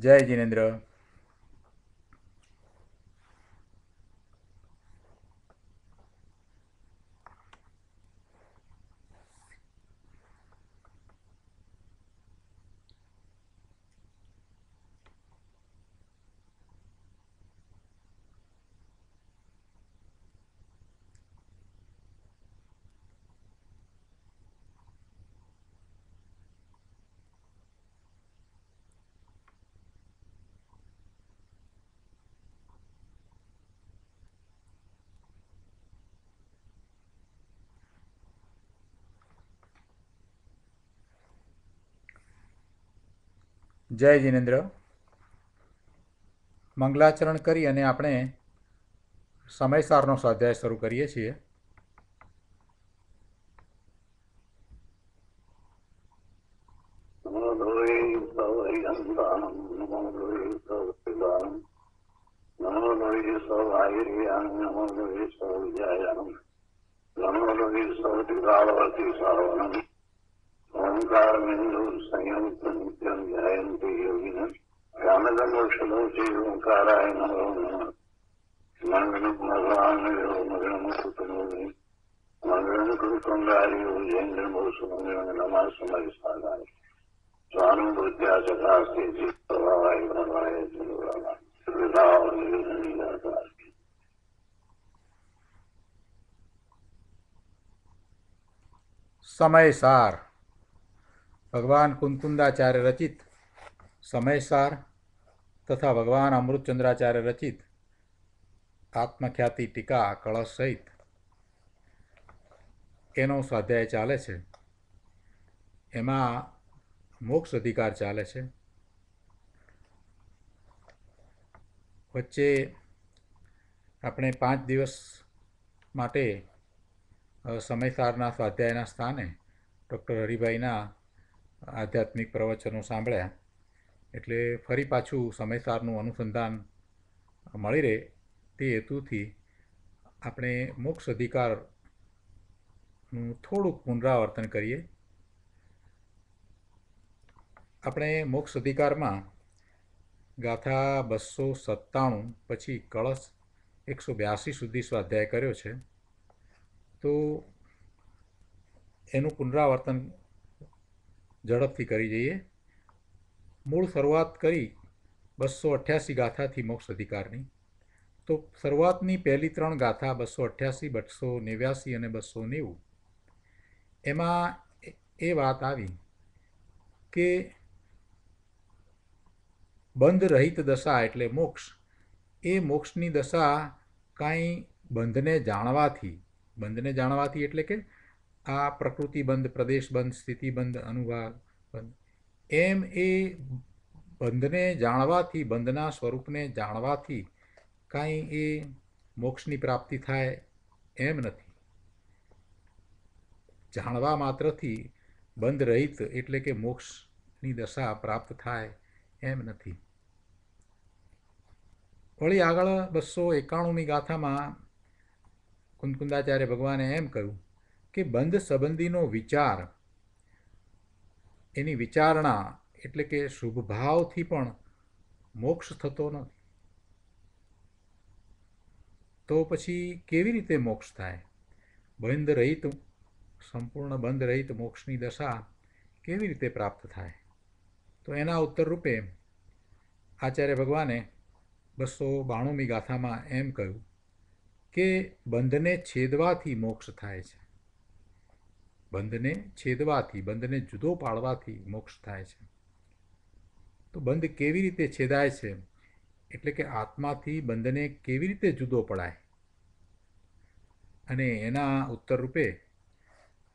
જય જિનેન્દ્ર જય જિનેન્દ્ર મંગલાચરણ કરી અને આપણે સમયસારનો સ્વાધ્યાય શરૂ કરીએ છીએ નમો નમો સૌ સૌ ओंकार में संयम नित्यम ध्यायते योगी न ज्ञानदमोषणो चे ओंकाराय नमो नमः मंगलम भगवानयो मंगलम सुतनोमि मंगलम गुरुकंगारियो जयन्द्रमो सुमंगलम नमः समयस्थानाय स्वानु बुद्ध्या सदास्ते जीवभावाय भवाय जीवभावाय वृदावन निराकार સમયસાર ભગવાન કુંકુંદાચાર્ય રચિત સમયસાર તથા ભગવાન અમૃતચંદ્રાચાર્ય રચિત આત્મખ્યાતિ ટીકા કળશ સહિત એનો સ્વાધ્યાય ચાલે છે એમાં મોક્ષ અધિકાર ચાલે છે વચ્ચે આપણે પાંચ દિવસ માટે સમયસારના સ્વાધ્યાયના સ્થાને ડૉક્ટર હરિભાઈના આધ્યાત્મિક પ્રવચનો સાંભળ્યા એટલે ફરી પાછું સમયસારનું અનુસંધાન મળી રહે તે હેતુથી આપણે મોક્ષ અધિકારનું થોડુંક પુનરાવર્તન કરીએ આપણે મોક્ષ અધિકારમાં ગાથા બસો સત્તાણું પછી કળશ એકસો બ્યાસી સુધી સ્વાધ્યાય કર્યો છે તો એનું પુનરાવર્તન ઝડપથી કરી જઈએ મૂળ શરૂઆત કરી બસો અઠ્યાસી ગાથાથી મોક્ષ અધિકારની તો શરૂઆતની પહેલી ત્રણ ગાથા બસો અઠ્યાસી બસો નેવ્યાસી અને બસો નેવું એમાં એ વાત આવી કે બંધ રહિત દશા એટલે મોક્ષ એ મોક્ષની દશા કાંઈ બંધને જાણવાથી બંધને જાણવાથી એટલે કે આ પ્રકૃતિ બંધ પ્રદેશ બંધ સ્થિતિ બંધ અનુભાગ બંધ એમ એ બંધને જાણવાથી બંધના સ્વરૂપને જાણવાથી કાંઈ એ મોક્ષની પ્રાપ્તિ થાય એમ નથી જાણવા માત્રથી બંધ રહિત એટલે કે મોક્ષની દશા પ્રાપ્ત થાય એમ નથી વળી આગળ બસો એકાણુંમી ગાથામાં કુંદકુંદાચાર્ય ભગવાને એમ કહ્યું કે બંધ સંબંધીનો વિચાર એની વિચારણા એટલે કે શુભભાવથી પણ મોક્ષ થતો નથી તો પછી કેવી રીતે મોક્ષ થાય બંધ રહિત સંપૂર્ણ બંધ રહિત મોક્ષની દશા કેવી રીતે પ્રાપ્ત થાય તો એના ઉત્તર રૂપે આચાર્ય ભગવાને બસો બાણુમી ગાથામાં એમ કહ્યું કે બંધને છેદવાથી મોક્ષ થાય છે બંધને છેદવાથી બંધને જુદો પાડવાથી મોક્ષ થાય છે તો બંધ કેવી રીતે છેદાય છે એટલે કે આત્માથી બંધને કેવી રીતે જુદો પડાય અને એના ઉત્તર રૂપે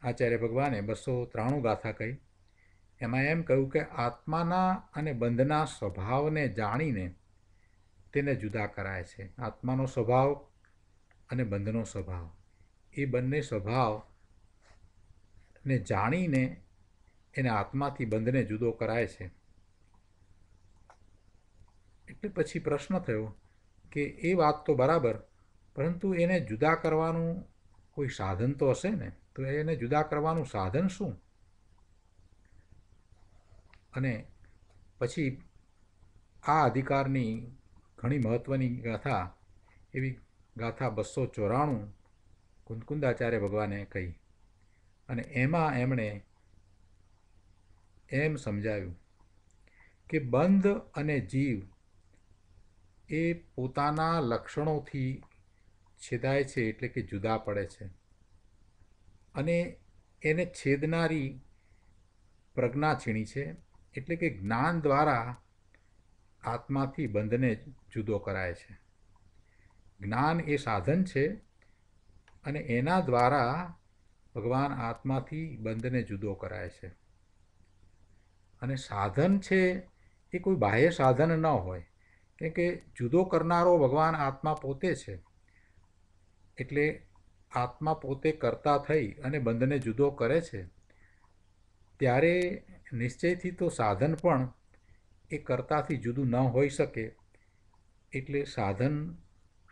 આચાર્ય ભગવાને બસો ત્રાણું ગાથા કહી એમાં એમ કહ્યું કે આત્માના અને બંધના સ્વભાવને જાણીને તેને જુદા કરાય છે આત્માનો સ્વભાવ અને બંધનો સ્વભાવ એ બંને સ્વભાવ ને જાણીને એને આત્માથી બંધને જુદો કરાય છે એટલે પછી પ્રશ્ન થયો કે એ વાત તો બરાબર પરંતુ એને જુદા કરવાનું કોઈ સાધન તો હશે ને તો એને જુદા કરવાનું સાધન શું અને પછી આ અધિકારની ઘણી મહત્ત્વની ગાથા એવી ગાથા બસો ચોરાણું કુંદકુંદાચાર્ય ભગવાને કહી અને એમાં એમણે એમ સમજાવ્યું કે બંધ અને જીવ એ પોતાના લક્ષણોથી છેદાય છે એટલે કે જુદા પડે છે અને એને છેદનારી પ્રજ્ઞા છીણી છે એટલે કે જ્ઞાન દ્વારા આત્માથી બંધને જુદો કરાય છે જ્ઞાન એ સાધન છે અને એના દ્વારા ભગવાન આત્માથી બંધને જુદો કરાય છે અને સાધન છે એ કોઈ બાહ્ય સાધન ન હોય કેમ કે જુદો કરનારો ભગવાન આત્મા પોતે છે એટલે આત્મા પોતે કરતા થઈ અને બંધને જુદો કરે છે ત્યારે નિશ્ચયથી તો સાધન પણ એ કરતાથી જુદું ન હોઈ શકે એટલે સાધન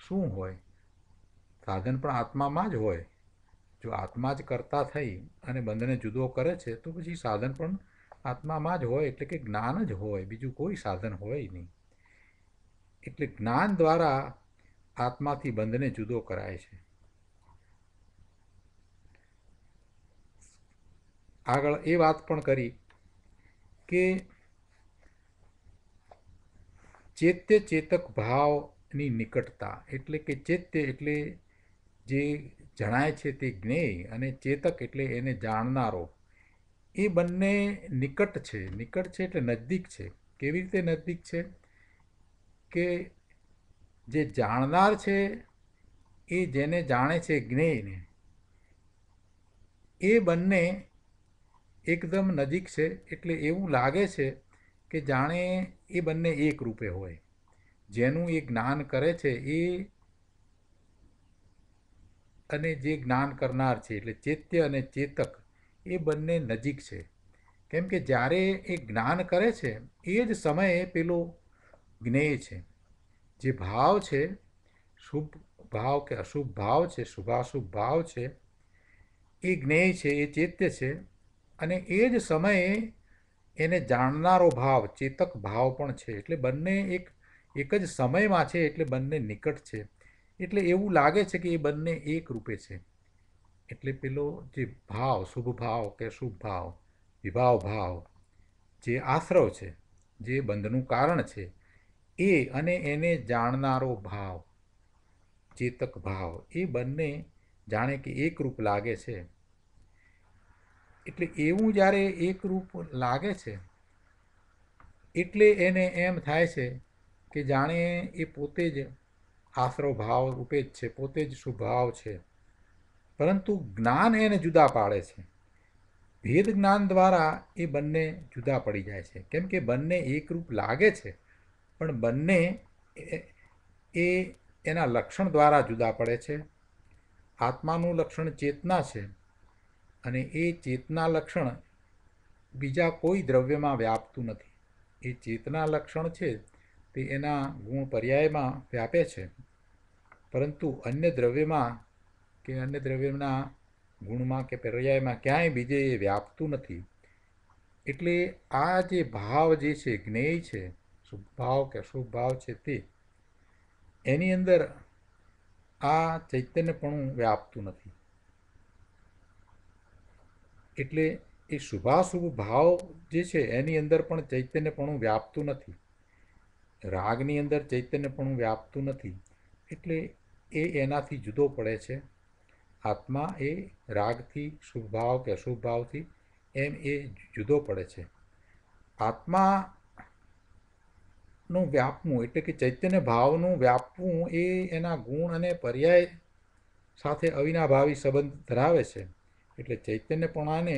શું હોય સાધન પણ આત્મામાં જ હોય જો આત્મા જ કરતા થઈ અને બંધને જુદો કરે છે તો પછી સાધન પણ આત્મામાં જ હોય એટલે કે જ્ઞાન જ હોય બીજું કોઈ સાધન હોય નહીં એટલે જ્ઞાન દ્વારા આત્માથી બંધને જુદો કરાય છે આગળ એ વાત પણ કરી કે ચેત્ય ચેતક ભાવની નિકટતા એટલે કે ચેત્ય એટલે જે જણાય છે તે જ્ઞેય અને ચેતક એટલે એને જાણનારો એ બંને નિકટ છે નિકટ છે એટલે નજદીક છે કેવી રીતે નજદીક છે કે જે જાણનાર છે એ જેને જાણે છે જ્ઞેયને એ બંને એકદમ નજીક છે એટલે એવું લાગે છે કે જાણે એ બંને એક રૂપે હોય જેનું એ જ્ઞાન કરે છે એ અને જે જ્ઞાન કરનાર છે એટલે ચેત્ય અને ચેતક એ બંને નજીક છે કેમ કે જ્યારે એ જ્ઞાન કરે છે એ જ સમયે પેલો જ્ઞેય છે જે ભાવ છે શુભ ભાવ કે અશુભ ભાવ છે શુભાશુભ ભાવ છે એ જ્ઞેય છે એ ચેત્ય છે અને એ જ સમયે એને જાણનારો ભાવ ચેતક ભાવ પણ છે એટલે બંને એક એક જ સમયમાં છે એટલે બંને નિકટ છે એટલે એવું લાગે છે કે એ બંને એક રૂપે છે એટલે પેલો જે ભાવ શુભ ભાવ કે શુભ ભાવ વિભાવ ભાવ જે આશ્રવ છે જે બંધનું કારણ છે એ અને એને જાણનારો ભાવ ચેતક ભાવ એ બંને જાણે કે એકરૂપ લાગે છે એટલે એવું જ્યારે એકરૂપ લાગે છે એટલે એને એમ થાય છે કે જાણે એ પોતે જ આશરો ભાવ રૂપે જ છે પોતે જ સુભાવ છે પરંતુ જ્ઞાન એને જુદા પાડે છે ભેદ જ્ઞાન દ્વારા એ બંને જુદા પડી જાય છે કેમ કે બંને એકરૂપ લાગે છે પણ બંને એ એના લક્ષણ દ્વારા જુદા પડે છે આત્માનું લક્ષણ ચેતના છે અને એ ચેતના લક્ષણ બીજા કોઈ દ્રવ્યમાં વ્યાપતું નથી એ ચેતના લક્ષણ છે તે એના ગુણ પર્યાયમાં વ્યાપે છે પરંતુ અન્ય દ્રવ્યમાં કે અન્ય દ્રવ્યના ગુણમાં કે પર્યાયમાં ક્યાંય બીજે એ વ્યાપતું નથી એટલે આ જે ભાવ જે છે જ્ઞેય છે શુભભાવ કે અશુભ ભાવ છે તે એની અંદર આ ચૈતન્યપણું વ્યાપતું નથી એટલે એ શુભાશુભ ભાવ જે છે એની અંદર પણ ચૈતન્યપણું વ્યાપતું નથી રાગની અંદર પણ વ્યાપતું નથી એટલે એ એનાથી જુદો પડે છે આત્મા એ રાગથી શુભ ભાવ કે અશુભ ભાવથી એમ એ જુદો પડે છે આત્માનું વ્યાપવું એટલે કે ચૈતન્ય ભાવનું વ્યાપવું એ એના ગુણ અને પર્યાય સાથે અવિનાભાવી સંબંધ ધરાવે છે એટલે ચૈતન્યપણાને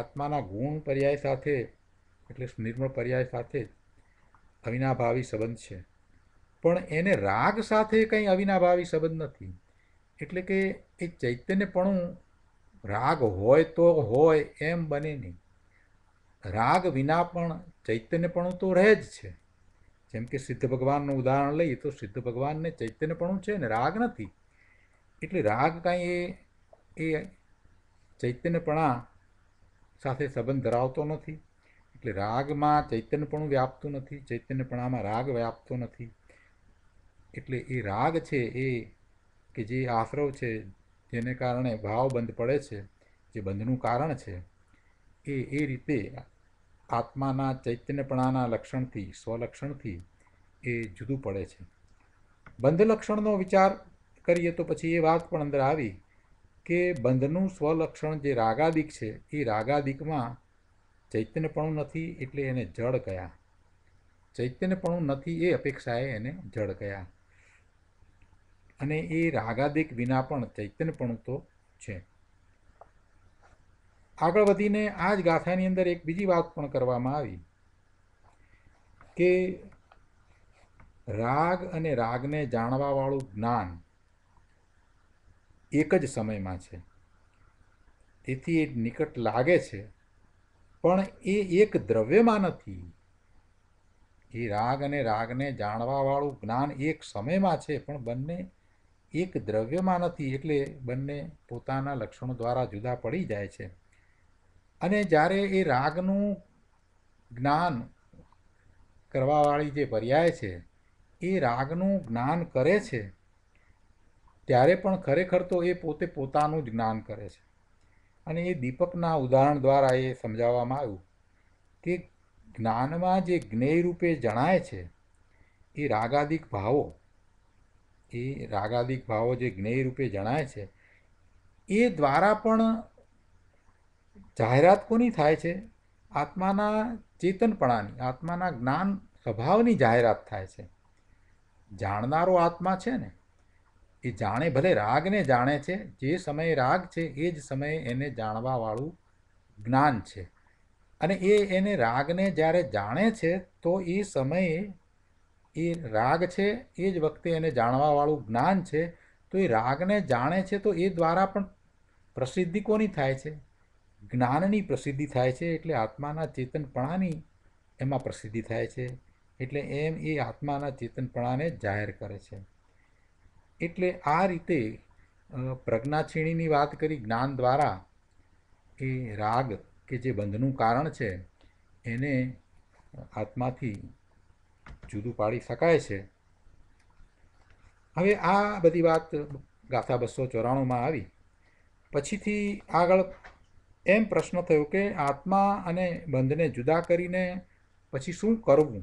આત્માના ગુણ પર્યાય સાથે એટલે નિર્મળ પર્યાય સાથે અવિનાભાવી સંબંધ છે પણ એને રાગ સાથે કંઈ અવિનાભાવી સંબંધ નથી એટલે કે એ ચૈતન્યપણું રાગ હોય તો હોય એમ બને નહીં રાગ વિના પણ ચૈતન્યપણું તો રહે જ છે જેમ કે સિદ્ધ ભગવાનનું ઉદાહરણ લઈએ તો સિદ્ધ ભગવાનને ચૈતન્યપણું છે ને રાગ નથી એટલે રાગ કાંઈ એ એ ચૈતન્યપણા સાથે સંબંધ ધરાવતો નથી એટલે રાગમાં ચૈતન્ય પણ વ્યાપતું નથી ચૈતન્યપણામાં રાગ વ્યાપતો નથી એટલે એ રાગ છે એ કે જે આશ્રવ છે જેને કારણે ભાવ બંધ પડે છે જે બંધનું કારણ છે એ એ રીતે આત્માના ચૈતન્યપણાના લક્ષણથી સ્વલક્ષણથી એ જુદું પડે છે બંધ લક્ષણનો વિચાર કરીએ તો પછી એ વાત પણ અંદર આવી કે બંધનું સ્વલક્ષણ જે રાગાદિક છે એ રાગાદિકમાં ચૈતન્યપણું નથી એટલે એને જળ કયા ચૈતન્યપણું નથી એ અપેક્ષાએ એને જળ કયા અને એ રાગાદિક વિના પણ ચૈતન્યપણું તો છે આગળ વધીને આ જ ગાથાની અંદર એક બીજી વાત પણ કરવામાં આવી કે રાગ અને રાગને જાણવાવાળું જ્ઞાન એક જ સમયમાં છે તેથી એ નિકટ લાગે છે પણ એ એક દ્રવ્યમાં નથી એ રાગ અને રાગને જાણવાવાળું જ્ઞાન એક સમયમાં છે પણ બંને એક દ્રવ્યમાં નથી એટલે બંને પોતાના લક્ષણો દ્વારા જુદા પડી જાય છે અને જ્યારે એ રાગનું જ્ઞાન કરવાવાળી જે પર્યાય છે એ રાગનું જ્ઞાન કરે છે ત્યારે પણ ખરેખર તો એ પોતે પોતાનું જ જ્ઞાન કરે છે અને એ દીપકના ઉદાહરણ દ્વારા એ સમજાવવામાં આવ્યું કે જ્ઞાનમાં જે જ્ઞેય રૂપે જણાય છે એ રાગાદિક ભાવો એ રાગાદિક ભાવો જે જ્ઞેય રૂપે જણાય છે એ દ્વારા પણ જાહેરાત કોની થાય છે આત્માના ચેતનપણાની આત્માના જ્ઞાન સ્વભાવની જાહેરાત થાય છે જાણનારો આત્મા છે ને એ જાણે ભલે રાગને જાણે છે જે સમયે રાગ છે એ જ સમયે એને જાણવાવાળું જ્ઞાન છે અને એ એને રાગને જ્યારે જાણે છે તો એ સમયે એ રાગ છે એ જ વખતે એને જાણવાવાળું જ્ઞાન છે તો એ રાગને જાણે છે તો એ દ્વારા પણ પ્રસિદ્ધિ કોની થાય છે જ્ઞાનની પ્રસિદ્ધિ થાય છે એટલે આત્માના ચેતનપણાની એમાં પ્રસિદ્ધિ થાય છે એટલે એમ એ આત્માના ચેતનપણાને જાહેર કરે છે એટલે આ રીતે પ્રજ્ઞાછીણીની વાત કરી જ્ઞાન દ્વારા એ રાગ કે જે બંધનું કારણ છે એને આત્માથી જુદું પાડી શકાય છે હવે આ બધી વાત ગાથા બસો ચોરાણુંમાં આવી પછીથી આગળ એમ પ્રશ્ન થયો કે આત્મા અને બંધને જુદા કરીને પછી શું કરવું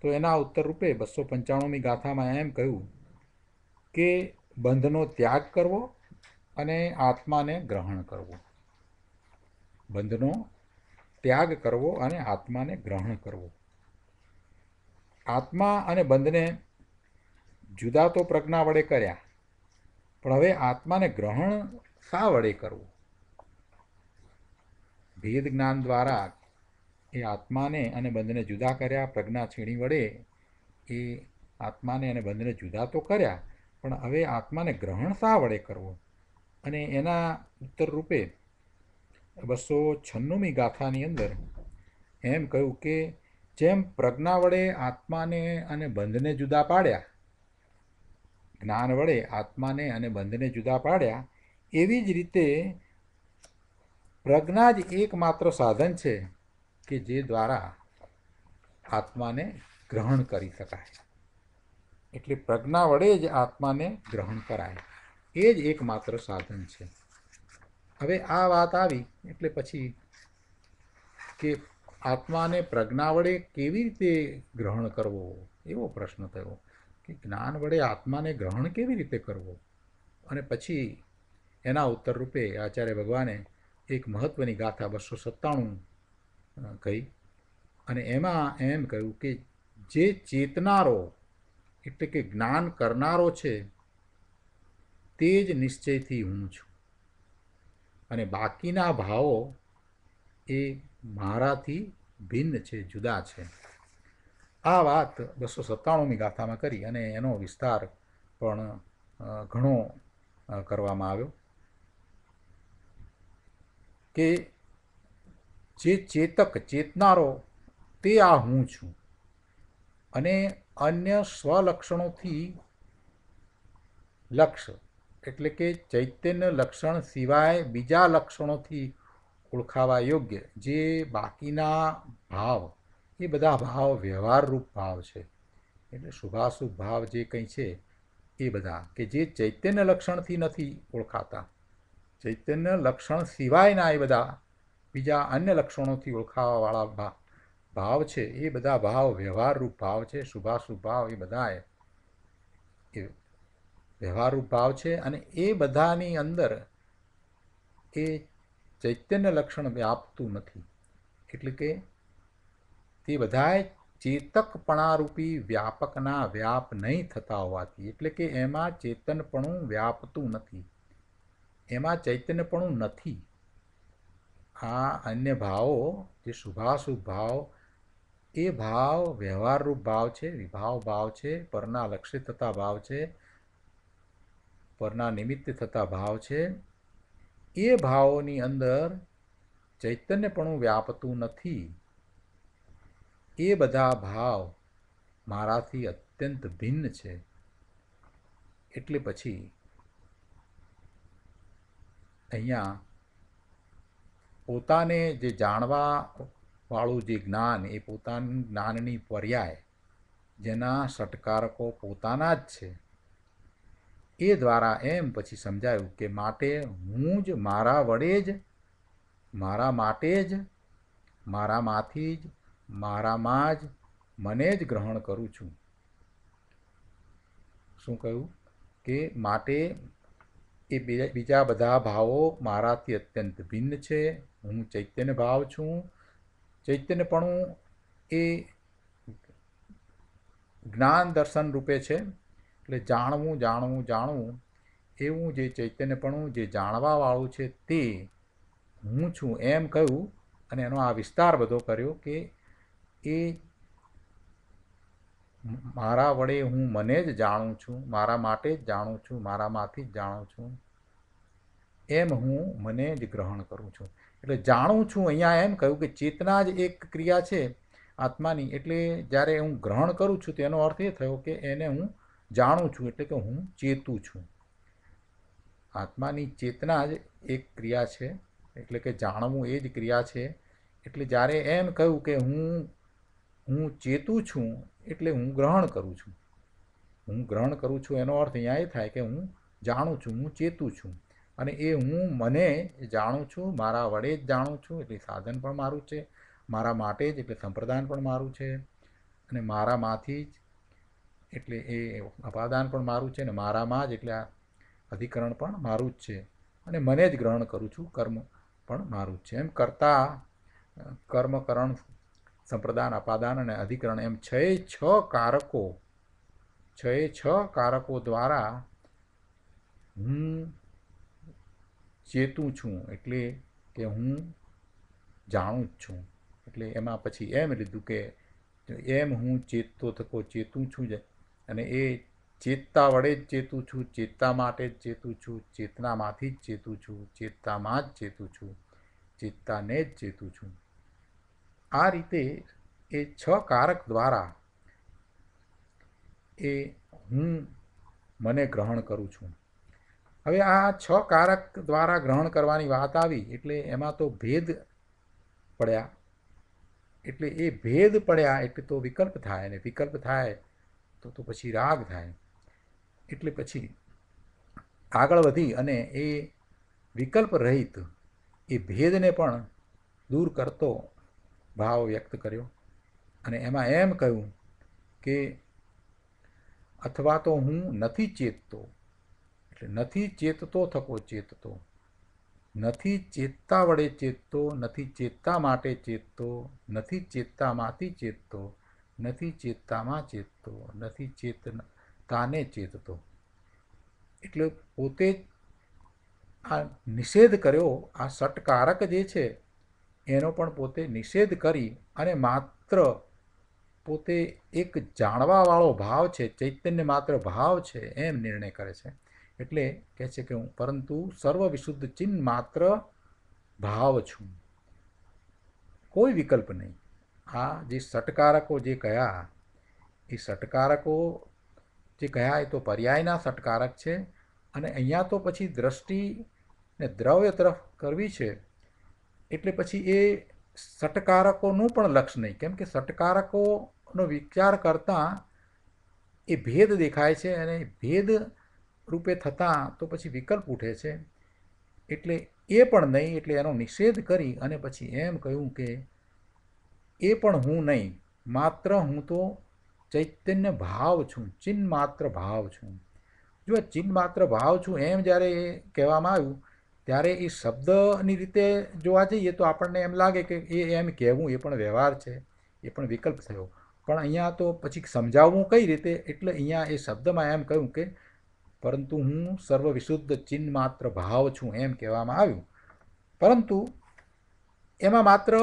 તો એના ઉત્તર રૂપે બસો પંચાણુંમી ગાથામાં એમ કહ્યું કે બંધનો ત્યાગ કરવો અને આત્માને ગ્રહણ કરવો બંધનો ત્યાગ કરવો અને આત્માને ગ્રહણ કરવો આત્મા અને બંધને જુદા તો પ્રજ્ઞા વડે કર્યા પણ હવે આત્માને ગ્રહણ શા વડે કરવું ભેદ જ્ઞાન દ્વારા એ આત્માને અને બંધને જુદા કર્યા પ્રજ્ઞા છીણી વડે એ આત્માને અને બંધને જુદા તો કર્યા પણ હવે આત્માને ગ્રહણ શા વડે કરવો અને એના ઉત્તર રૂપે બસો છન્નુમી ગાથાની અંદર એમ કહ્યું કે જેમ પ્રજ્ઞા વડે આત્માને અને બંધને જુદા પાડ્યા જ્ઞાન વડે આત્માને અને બંધને જુદા પાડ્યા એવી જ રીતે પ્રજ્ઞા જ એકમાત્ર સાધન છે કે જે દ્વારા આત્માને ગ્રહણ કરી શકાય એટલે પ્રજ્ઞા વડે જ આત્માને ગ્રહણ કરાય એ જ એકમાત્ર સાધન છે હવે આ વાત આવી એટલે પછી કે આત્માને પ્રજ્ઞા વડે કેવી રીતે ગ્રહણ કરવો એવો પ્રશ્ન થયો કે જ્ઞાન વડે આત્માને ગ્રહણ કેવી રીતે કરવો અને પછી એના ઉત્તર રૂપે આચાર્ય ભગવાને એક મહત્ત્વની ગાથા બસો સત્તાણું કહી અને એમાં એમ કહ્યું કે જે ચેતનારો એટલે કે જ્ઞાન કરનારો છે તે જ નિશ્ચયથી હું છું અને બાકીના ભાવો એ મારાથી ભિન્ન છે જુદા છે આ વાત બસો સત્તાણુંમી ગાથામાં કરી અને એનો વિસ્તાર પણ ઘણો કરવામાં આવ્યો કે જે ચેતક ચેતનારો તે આ હું છું અને અન્ય સ્વલક્ષણોથી લક્ષ એટલે કે ચૈતન્ય લક્ષણ સિવાય બીજા લક્ષણોથી ઓળખાવા યોગ્ય જે બાકીના ભાવ એ બધા ભાવ વ્યવહારરૂપ ભાવ છે એટલે શુભાશુભ ભાવ જે કંઈ છે એ બધા કે જે ચૈતન્ય લક્ષણથી નથી ઓળખાતા ચૈતન્ય લક્ષણ સિવાયના એ બધા બીજા અન્ય લક્ષણોથી ઓળખાવાવાળા ભાવ ભાવ છે એ બધા ભાવ વ્યવહારરૂપ ભાવ છે શુભાશુભ ભાવ એ બધાએ એ વ્યવહારરૂપ ભાવ છે અને એ બધાની અંદર એ ચૈતન્ય લક્ષણ વ્યાપતું નથી એટલે કે તે બધાએ ચેતકપણારૂપી વ્યાપકના વ્યાપ નહીં થતા હોવાથી એટલે કે એમાં ચેતનપણું વ્યાપતું નથી એમાં ચૈતન્યપણું નથી આ અન્ય ભાવો જે શુભાશુભ ભાવ એ ભાવ વ્યવહારરૂપ ભાવ છે વિભાવ ભાવ છે પરના લક્ષ્ય થતા ભાવ છે પરના નિમિત્ત થતા ભાવ છે એ ભાવોની અંદર ચૈતન્યપણું વ્યાપતું નથી એ બધા ભાવ મારાથી અત્યંત ભિન્ન છે એટલે પછી અહીંયા પોતાને જે જાણવા વાળું જે જ્ઞાન એ પોતાનું જ્ઞાનની પર્યાય જેના સટકારકો પોતાના જ છે એ દ્વારા એમ પછી સમજાયું કે માટે હું જ મારા વડે જ મારા માટે જ મારામાંથી જ મારામાં જ મને જ ગ્રહણ કરું છું શું કહ્યું કે માટે એ બીજા બધા ભાવો મારાથી અત્યંત ભિન્ન છે હું ચૈતન્ય ભાવ છું ચૈતન્યપણું એ જ્ઞાન દર્શન રૂપે છે એટલે જાણવું જાણવું જાણવું એવું જે ચૈતન્યપણું જે જાણવાવાળું છે તે હું છું એમ કહ્યું અને એનો આ વિસ્તાર બધો કર્યો કે એ મારા વડે હું મને જ જાણું છું મારા માટે જ જાણું છું મારામાંથી જ જાણું છું એમ હું મને જ ગ્રહણ કરું છું એટલે જાણું છું અહીંયા એમ કહ્યું કે ચેતના જ એક ક્રિયા છે આત્માની એટલે જ્યારે હું ગ્રહણ કરું છું તેનો અર્થ એ થયો કે એને હું જાણું છું એટલે કે હું ચેતું છું આત્માની ચેતના જ એક ક્રિયા છે એટલે કે જાણવું એ જ ક્રિયા છે એટલે જ્યારે એમ કહ્યું કે હું હું ચેતું છું એટલે હું ગ્રહણ કરું છું હું ગ્રહણ કરું છું એનો અર્થ અહીંયા એ થાય કે હું જાણું છું હું ચેતું છું અને એ હું મને જાણું છું મારા વડે જ જાણું છું એટલે સાધન પણ મારું છે મારા માટે જ એટલે સંપ્રદાન પણ મારું છે અને મારામાંથી જ એટલે એ અપાદાન પણ મારું છે અને મારામાં જ એટલે આ અધિકરણ પણ મારું જ છે અને મને જ ગ્રહણ કરું છું કર્મ પણ મારું જ છે એમ કરતાં કર્મકરણ સંપ્રદાન અપાદાન અને અધિકરણ એમ છ છ કારકો છ છ કારકો દ્વારા હું ચેતું છું એટલે કે હું જાણું જ છું એટલે એમાં પછી એમ લીધું કે એમ હું ચેતતો થકો ચેતું છું જ અને એ ચેતતા વડે જ ચેતું છું ચેતતા માટે જ ચેતું છું ચેતનામાંથી જ ચેતું છું ચેતતામાં જ ચેતું છું ચેતતાને જ ચેતું છું આ રીતે એ છ કારક દ્વારા એ હું મને ગ્રહણ કરું છું હવે આ છ કારક દ્વારા ગ્રહણ કરવાની વાત આવી એટલે એમાં તો ભેદ પડ્યા એટલે એ ભેદ પડ્યા એટલે તો વિકલ્પ થાય અને વિકલ્પ થાય તો તો પછી રાગ થાય એટલે પછી આગળ વધી અને એ વિકલ્પ રહિત એ ભેદને પણ દૂર કરતો ભાવ વ્યક્ત કર્યો અને એમાં એમ કહ્યું કે અથવા તો હું નથી ચેતતો નથી ચેતતો થકો ચેતતો નથી ચેતતા વડે ચેતતો નથી ચેતતા માટે ચેતતો નથી ચેતતામાંથી ચેતતો નથી ચેતતામાં ચેતતો નથી ચેત ચેતતાને ચેતતો એટલે પોતે આ નિષેધ કર્યો આ સટકારક જે છે એનો પણ પોતે નિષેધ કરી અને માત્ર પોતે એક જાણવાવાળો ભાવ છે ચૈતન્ય માત્ર ભાવ છે એમ નિર્ણય કરે છે એટલે કહે છે કે હું પરંતુ સર્વ વિશુદ્ધ ચિહ્ન માત્ર ભાવ છું કોઈ વિકલ્પ નહીં આ જે સટકારકો જે કયા એ સટકારકો જે કયા એ તો પર્યાયના સટકારક છે અને અહીંયા તો પછી દ્રષ્ટિ દ્રવ્ય તરફ કરવી છે એટલે પછી એ સટકારકોનું પણ લક્ષ નહીં કેમ કે સટકારકોનો વિચાર કરતાં એ ભેદ દેખાય છે અને ભેદ રૂપે થતાં તો પછી વિકલ્પ ઉઠે છે એટલે એ પણ નહીં એટલે એનો નિષેધ કરી અને પછી એમ કહ્યું કે એ પણ હું નહીં માત્ર હું તો ચૈતન્ય ભાવ છું ચિન્હ માત્ર ભાવ છું જો ચિન્હ માત્ર ભાવ છું એમ જ્યારે એ કહેવામાં આવ્યું ત્યારે એ શબ્દની રીતે જોવા જઈએ તો આપણને એમ લાગે કે એ એમ કહેવું એ પણ વ્યવહાર છે એ પણ વિકલ્પ થયો પણ અહીંયા તો પછી સમજાવવું કઈ રીતે એટલે અહીંયા એ શબ્દમાં એમ કહ્યું કે પરંતુ હું સર્વ વિશુદ્ધ ચિહ્ન માત્ર ભાવ છું એમ કહેવામાં આવ્યું પરંતુ એમાં માત્ર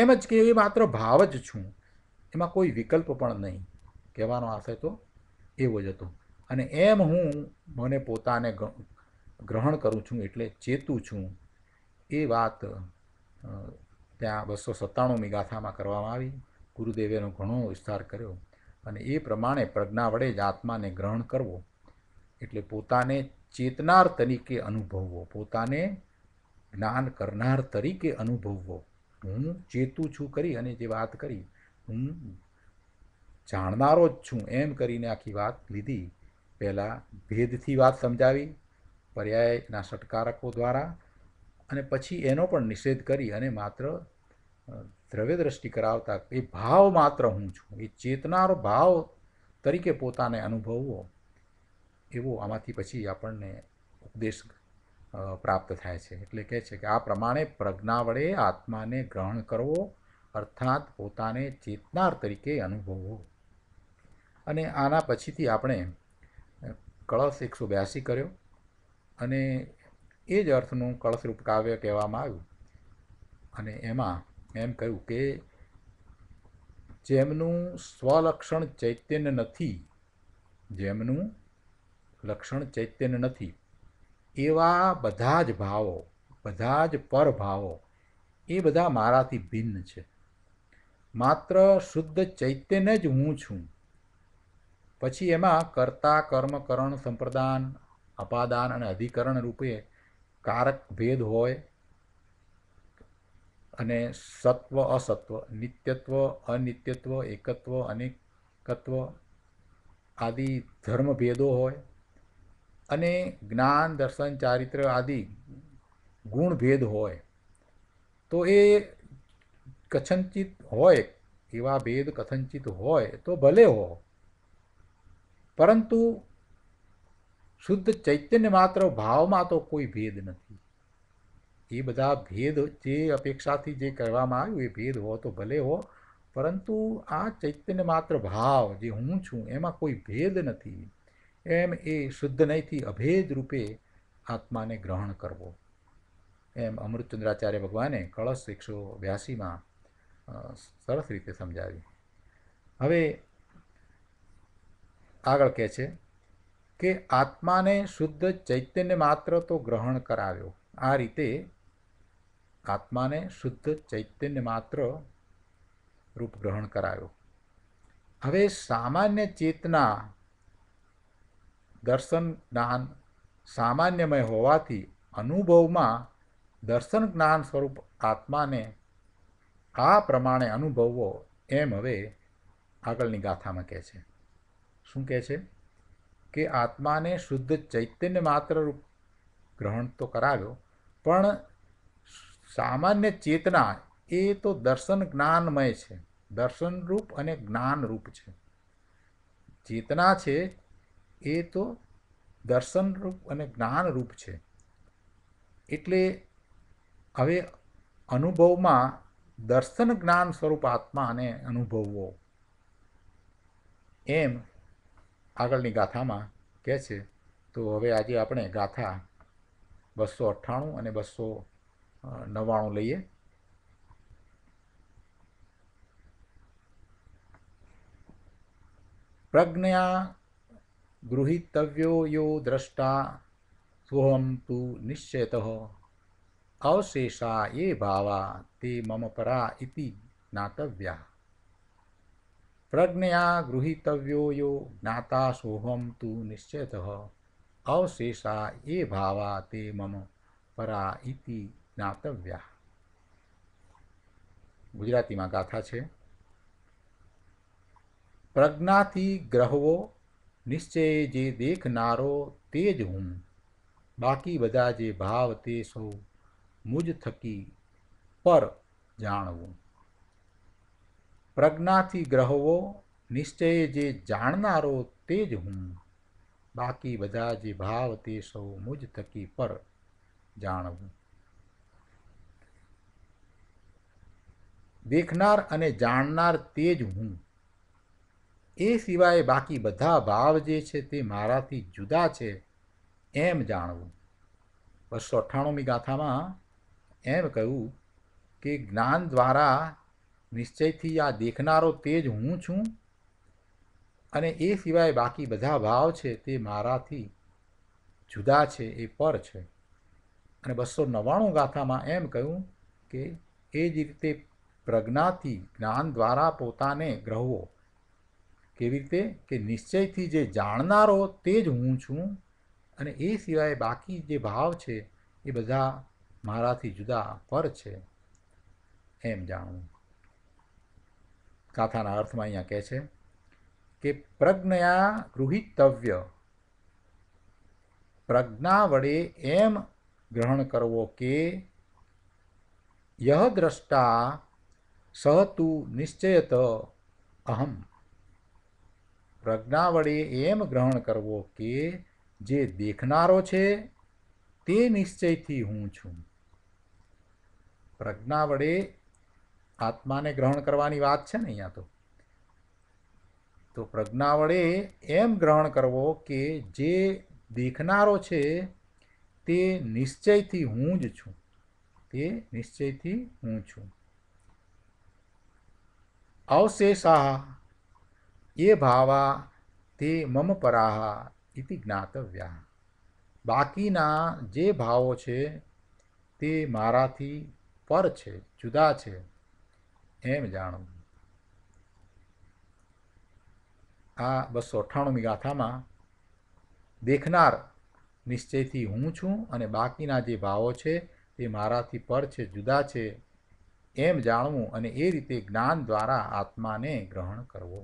એમ જ કે માત્ર ભાવ જ છું એમાં કોઈ વિકલ્પ પણ નહીં કહેવાનો આશય તો એવો જ હતો અને એમ હું મને પોતાને ગ્રહણ કરું છું એટલે ચેતું છું એ વાત ત્યાં બસો સત્તાણુંમી ગાથામાં કરવામાં આવી ગુરુદેવેનો ઘણો વિસ્તાર કર્યો અને એ પ્રમાણે પ્રજ્ઞા વડે જ આત્માને ગ્રહણ કરવો એટલે પોતાને ચેતનાર તરીકે અનુભવવો પોતાને જ્ઞાન કરનાર તરીકે અનુભવવો હું ચેતું છું કરી અને જે વાત કરી હું જાણનારો જ છું એમ કરીને આખી વાત લીધી પહેલાં ભેદથી વાત સમજાવી પર્યાયના સટકારકો દ્વારા અને પછી એનો પણ નિષેધ કરી અને માત્ર દ્રવ્ય દ્રષ્ટિ કરાવતા એ ભાવ માત્ર હું છું એ ચેતનારો ભાવ તરીકે પોતાને અનુભવવો એવો આમાંથી પછી આપણને ઉપદેશ પ્રાપ્ત થાય છે એટલે કહે છે કે આ પ્રમાણે પ્રજ્ઞા વડે આત્માને ગ્રહણ કરવો અર્થાત પોતાને ચેતનાર તરીકે અનુભવવો અને આના પછીથી આપણે કળશ એકસો બ્યાસી કર્યો અને એ જ અર્થનું કળશરૂપ કાવ્ય કહેવામાં આવ્યું અને એમાં એમ કહ્યું કે જેમનું સ્વલક્ષણ ચૈતન્ય નથી જેમનું લક્ષણ ચૈતન્ય નથી એવા બધા જ ભાવો બધા જ પરભાવો એ બધા મારાથી ભિન્ન છે માત્ર શુદ્ધ ચૈતન્ય જ હું છું પછી એમાં કર્તા કર્મ કરણ સંપ્રદાન અપાદાન અને અધિકરણ રૂપે કારક ભેદ હોય અને સત્વ અસત્વ નિત્યત્વ અનિત્યત્વ એકત્વ અનેકત્વ આદિ ધર્મભેદો હોય અને જ્ઞાન દર્શન ચારિત્ર આદિ ગુણભેદ હોય તો એ કથનચિત હોય એવા ભેદ કથનચિત હોય તો ભલે હો પરંતુ શુદ્ધ ચૈતન્ય માત્ર ભાવમાં તો કોઈ ભેદ નથી એ બધા ભેદ જે અપેક્ષાથી જે કહેવામાં આવ્યું એ ભેદ હો તો ભલે હો પરંતુ આ ચૈતન્ય માત્ર ભાવ જે હું છું એમાં કોઈ ભેદ નથી એમ એ શુદ્ધ નહીંથી અભેદ રૂપે આત્માને ગ્રહણ કરવો એમ અમૃતચંદ્રાચાર્ય ભગવાને કળશ એકસો બ્યાસીમાં સરસ રીતે સમજાવી હવે આગળ કહે છે કે આત્માને શુદ્ધ ચૈતન્ય માત્ર તો ગ્રહણ કરાવ્યો આ રીતે આત્માને શુદ્ધ ચૈતન્ય માત્ર રૂપ ગ્રહણ કરાવ્યો હવે સામાન્ય ચેતના દર્શન જ્ઞાન સામાન્યમય હોવાથી અનુભવમાં દર્શન જ્ઞાન સ્વરૂપ આત્માને આ પ્રમાણે અનુભવવો એમ હવે આગળની ગાથામાં કહે છે શું કહે છે કે આત્માને શુદ્ધ ચૈતન્ય માત્ર રૂપ ગ્રહણ તો કરાવ્યો પણ સામાન્ય ચેતના એ તો દર્શન જ્ઞાનમય છે દર્શનરૂપ અને જ્ઞાનરૂપ છે ચેતના છે એ તો દર્શનરૂપ અને જ્ઞાનરૂપ છે એટલે હવે અનુભવમાં દર્શન જ્ઞાન સ્વરૂપ આત્માને અનુભવવો એમ આગળની ગાથામાં કહે છે તો હવે આજે આપણે ગાથા બસો અઠ્ઠાણું અને બસો નવ્વાણું લઈએ પ્રજ્ઞા गृहीतव्यो यो दृष्टा सोहम तु निश्चयत अवशेषा ये भावा ते मम परा इति ज्ञातव्या प्रज्ञया गृहीतव्यो यो ज्ञाता सोहम तु निश्चयतः अवशेषा ये भावा ते मम परा इति ज्ञातव्या ગુજરાતીમાં ગાથા છે પ્રજ્ઞાથી ગ્રહવો નિશ્ચય જે દેખનારો તે જ હું બાકી બધા જે ભાવ તે સૌ મુજ થકી પર જાણવું પ્રજ્ઞાથી ગ્રહવો નિશ્ચય જે જાણનારો તે જ હું બાકી બધા જે ભાવ તે સૌ મુજ થકી પર જાણવું દેખનાર અને જાણનાર તે જ હું એ સિવાય બાકી બધા ભાવ જે છે તે મારાથી જુદા છે એમ જાણવું બસો અઠ્ઠાણુંમી ગાથામાં એમ કહ્યું કે જ્ઞાન દ્વારા નિશ્ચયથી આ દેખનારો તે જ હું છું અને એ સિવાય બાકી બધા ભાવ છે તે મારાથી જુદા છે એ પર છે અને બસો નવ્વાણું ગાથામાં એમ કહ્યું કે એ જ રીતે પ્રજ્ઞાથી જ્ઞાન દ્વારા પોતાને ગ્રહવો કેવી રીતે કે નિશ્ચયથી જે જાણનારો તે જ હું છું અને એ સિવાય બાકી જે ભાવ છે એ બધા મારાથી જુદા પર છે એમ જાણવું ગાથાના અર્થમાં અહીંયા કહે છે કે પ્રજ્ઞયા ગૃહિતવ્ય પ્રજ્ઞા વડે એમ ગ્રહણ કરવો કે યહ દ્રષ્ટા સહતુ નિશ્ચયત અહમ प्रज्ञा वड़े एम ग्रहण करव कि जे देखना निश्चय थी हूँ छू प्रज्ञा वड़े आत्मा ने ग्रहण करने बात है अँ तो तो प्रज्ञा वड़े एम ग्रहण करव कि जे देखना निश्चय थी हूँ जु निश्चय थी हूँ छू अवशेषाह એ ભાવા તે મમ પરાહા ઇતિ જ્ઞાતવ્યા બાકીના જે ભાવો છે તે મારાથી પર છે જુદા છે એમ જાણવું આ બસો અઠ્ઠાણુંમી ગાથામાં દેખનાર નિશ્ચયથી હું છું અને બાકીના જે ભાવો છે તે મારાથી પર છે જુદા છે એમ જાણવું અને એ રીતે જ્ઞાન દ્વારા આત્માને ગ્રહણ કરવો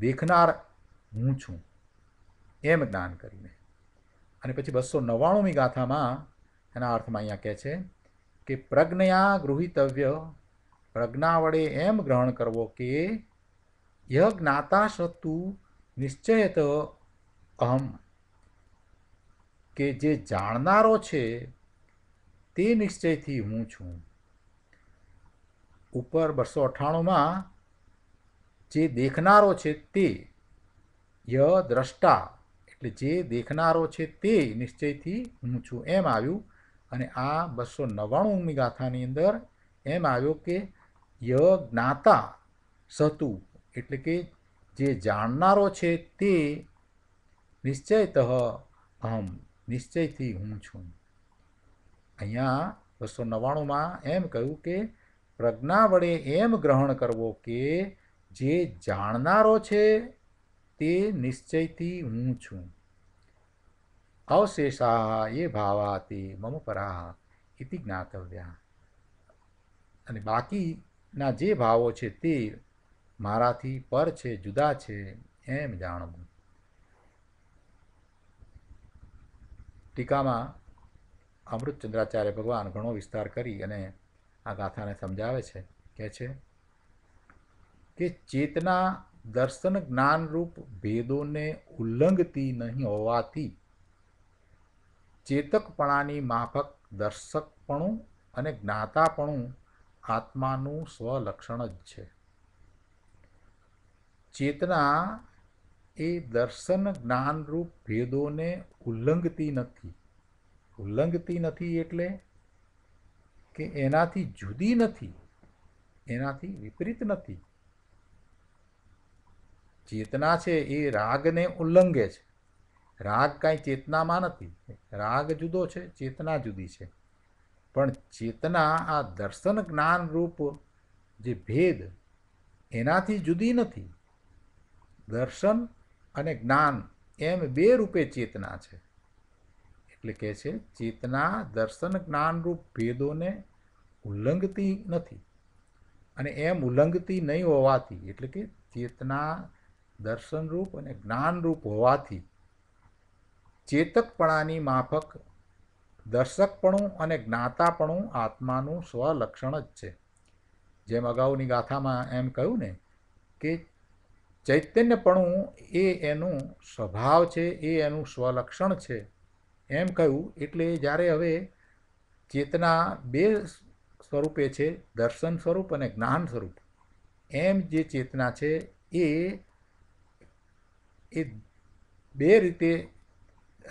દેખનાર હું છું એમ દાન કરીને અને પછી બસો નવ્વાણુંમી ગાથામાં એના અર્થમાં અહીંયા કહે છે કે પ્રજ્ઞયા ગૃહિતવ્ય પ્રજ્ઞા વડે એમ ગ્રહણ કરવો કે ય જ્ઞાતા શત્રુ નિશ્ચયત અહમ કે જે જાણનારો છે તે નિશ્ચયથી હું છું ઉપર બસો અઠ્ઠાણુંમાં જે દેખનારો છે તે ય દ્રષ્ટા એટલે જે દેખનારો છે તે નિશ્ચયથી હું છું એમ આવ્યું અને આ બસો નવ્વાણુંમી ગાથાની અંદર એમ આવ્યો કે ય જ્ઞાતા સતુ એટલે કે જે જાણનારો છે તે નિશ્ચયતઃ અહમ નિશ્ચયથી હું છું અહીંયા બસો નવ્વાણુંમાં એમ કહ્યું કે પ્રજ્ઞા વડે એમ ગ્રહણ કરવો કે જે જાણનારો છે તે નિશ્ચયથી હું છું અવશેષા એ ભાવા તે મમ પરાહ ઇતિ જ્ઞાતવ્યા અને બાકીના જે ભાવો છે તે મારાથી પર છે જુદા છે એમ જાણવું ટીકામાં અમૃત ચંદ્રાચાર્ય ભગવાન ઘણો વિસ્તાર કરી અને આ ગાથાને સમજાવે છે કહે છે કે ચેતના દર્શન જ્ઞાનરૂપ ભેદોને ઉલ્લંઘતી નહીં હોવાથી ચેતકપણાની માફક દર્શકપણું અને જ્ઞાતાપણું આત્માનું સ્વલક્ષણ જ છે ચેતના એ દર્શન જ્ઞાનરૂપ ભેદોને ઉલ્લંઘતી નથી ઉલ્લંઘતી નથી એટલે કે એનાથી જુદી નથી એનાથી વિપરીત નથી ચેતના છે એ રાગને ઉલ્લંઘે છે રાગ કાંઈ ચેતનામાં નથી રાગ જુદો છે ચેતના જુદી છે પણ ચેતના આ દર્શન જ્ઞાન રૂપ જે ભેદ એનાથી જુદી નથી દર્શન અને જ્ઞાન એમ બે રૂપે ચેતના છે એટલે કહે છે ચેતના દર્શન જ્ઞાનરૂપ ભેદોને ઉલ્લંઘતી નથી અને એમ ઉલ્લંઘતી નહીં હોવાથી એટલે કે ચેતના દર્શનરૂપ અને જ્ઞાનરૂપ હોવાથી ચેતકપણાની માફક દર્શકપણું અને જ્ઞાતાપણું આત્માનું સ્વલક્ષણ જ છે જેમ અગાઉની ગાથામાં એમ કહ્યું ને કે ચૈતન્યપણું એ એનું સ્વભાવ છે એ એનું સ્વલક્ષણ છે એમ કહ્યું એટલે જ્યારે હવે ચેતના બે સ્વરૂપે છે દર્શન સ્વરૂપ અને જ્ઞાન સ્વરૂપ એમ જે ચેતના છે એ એ બે રીતે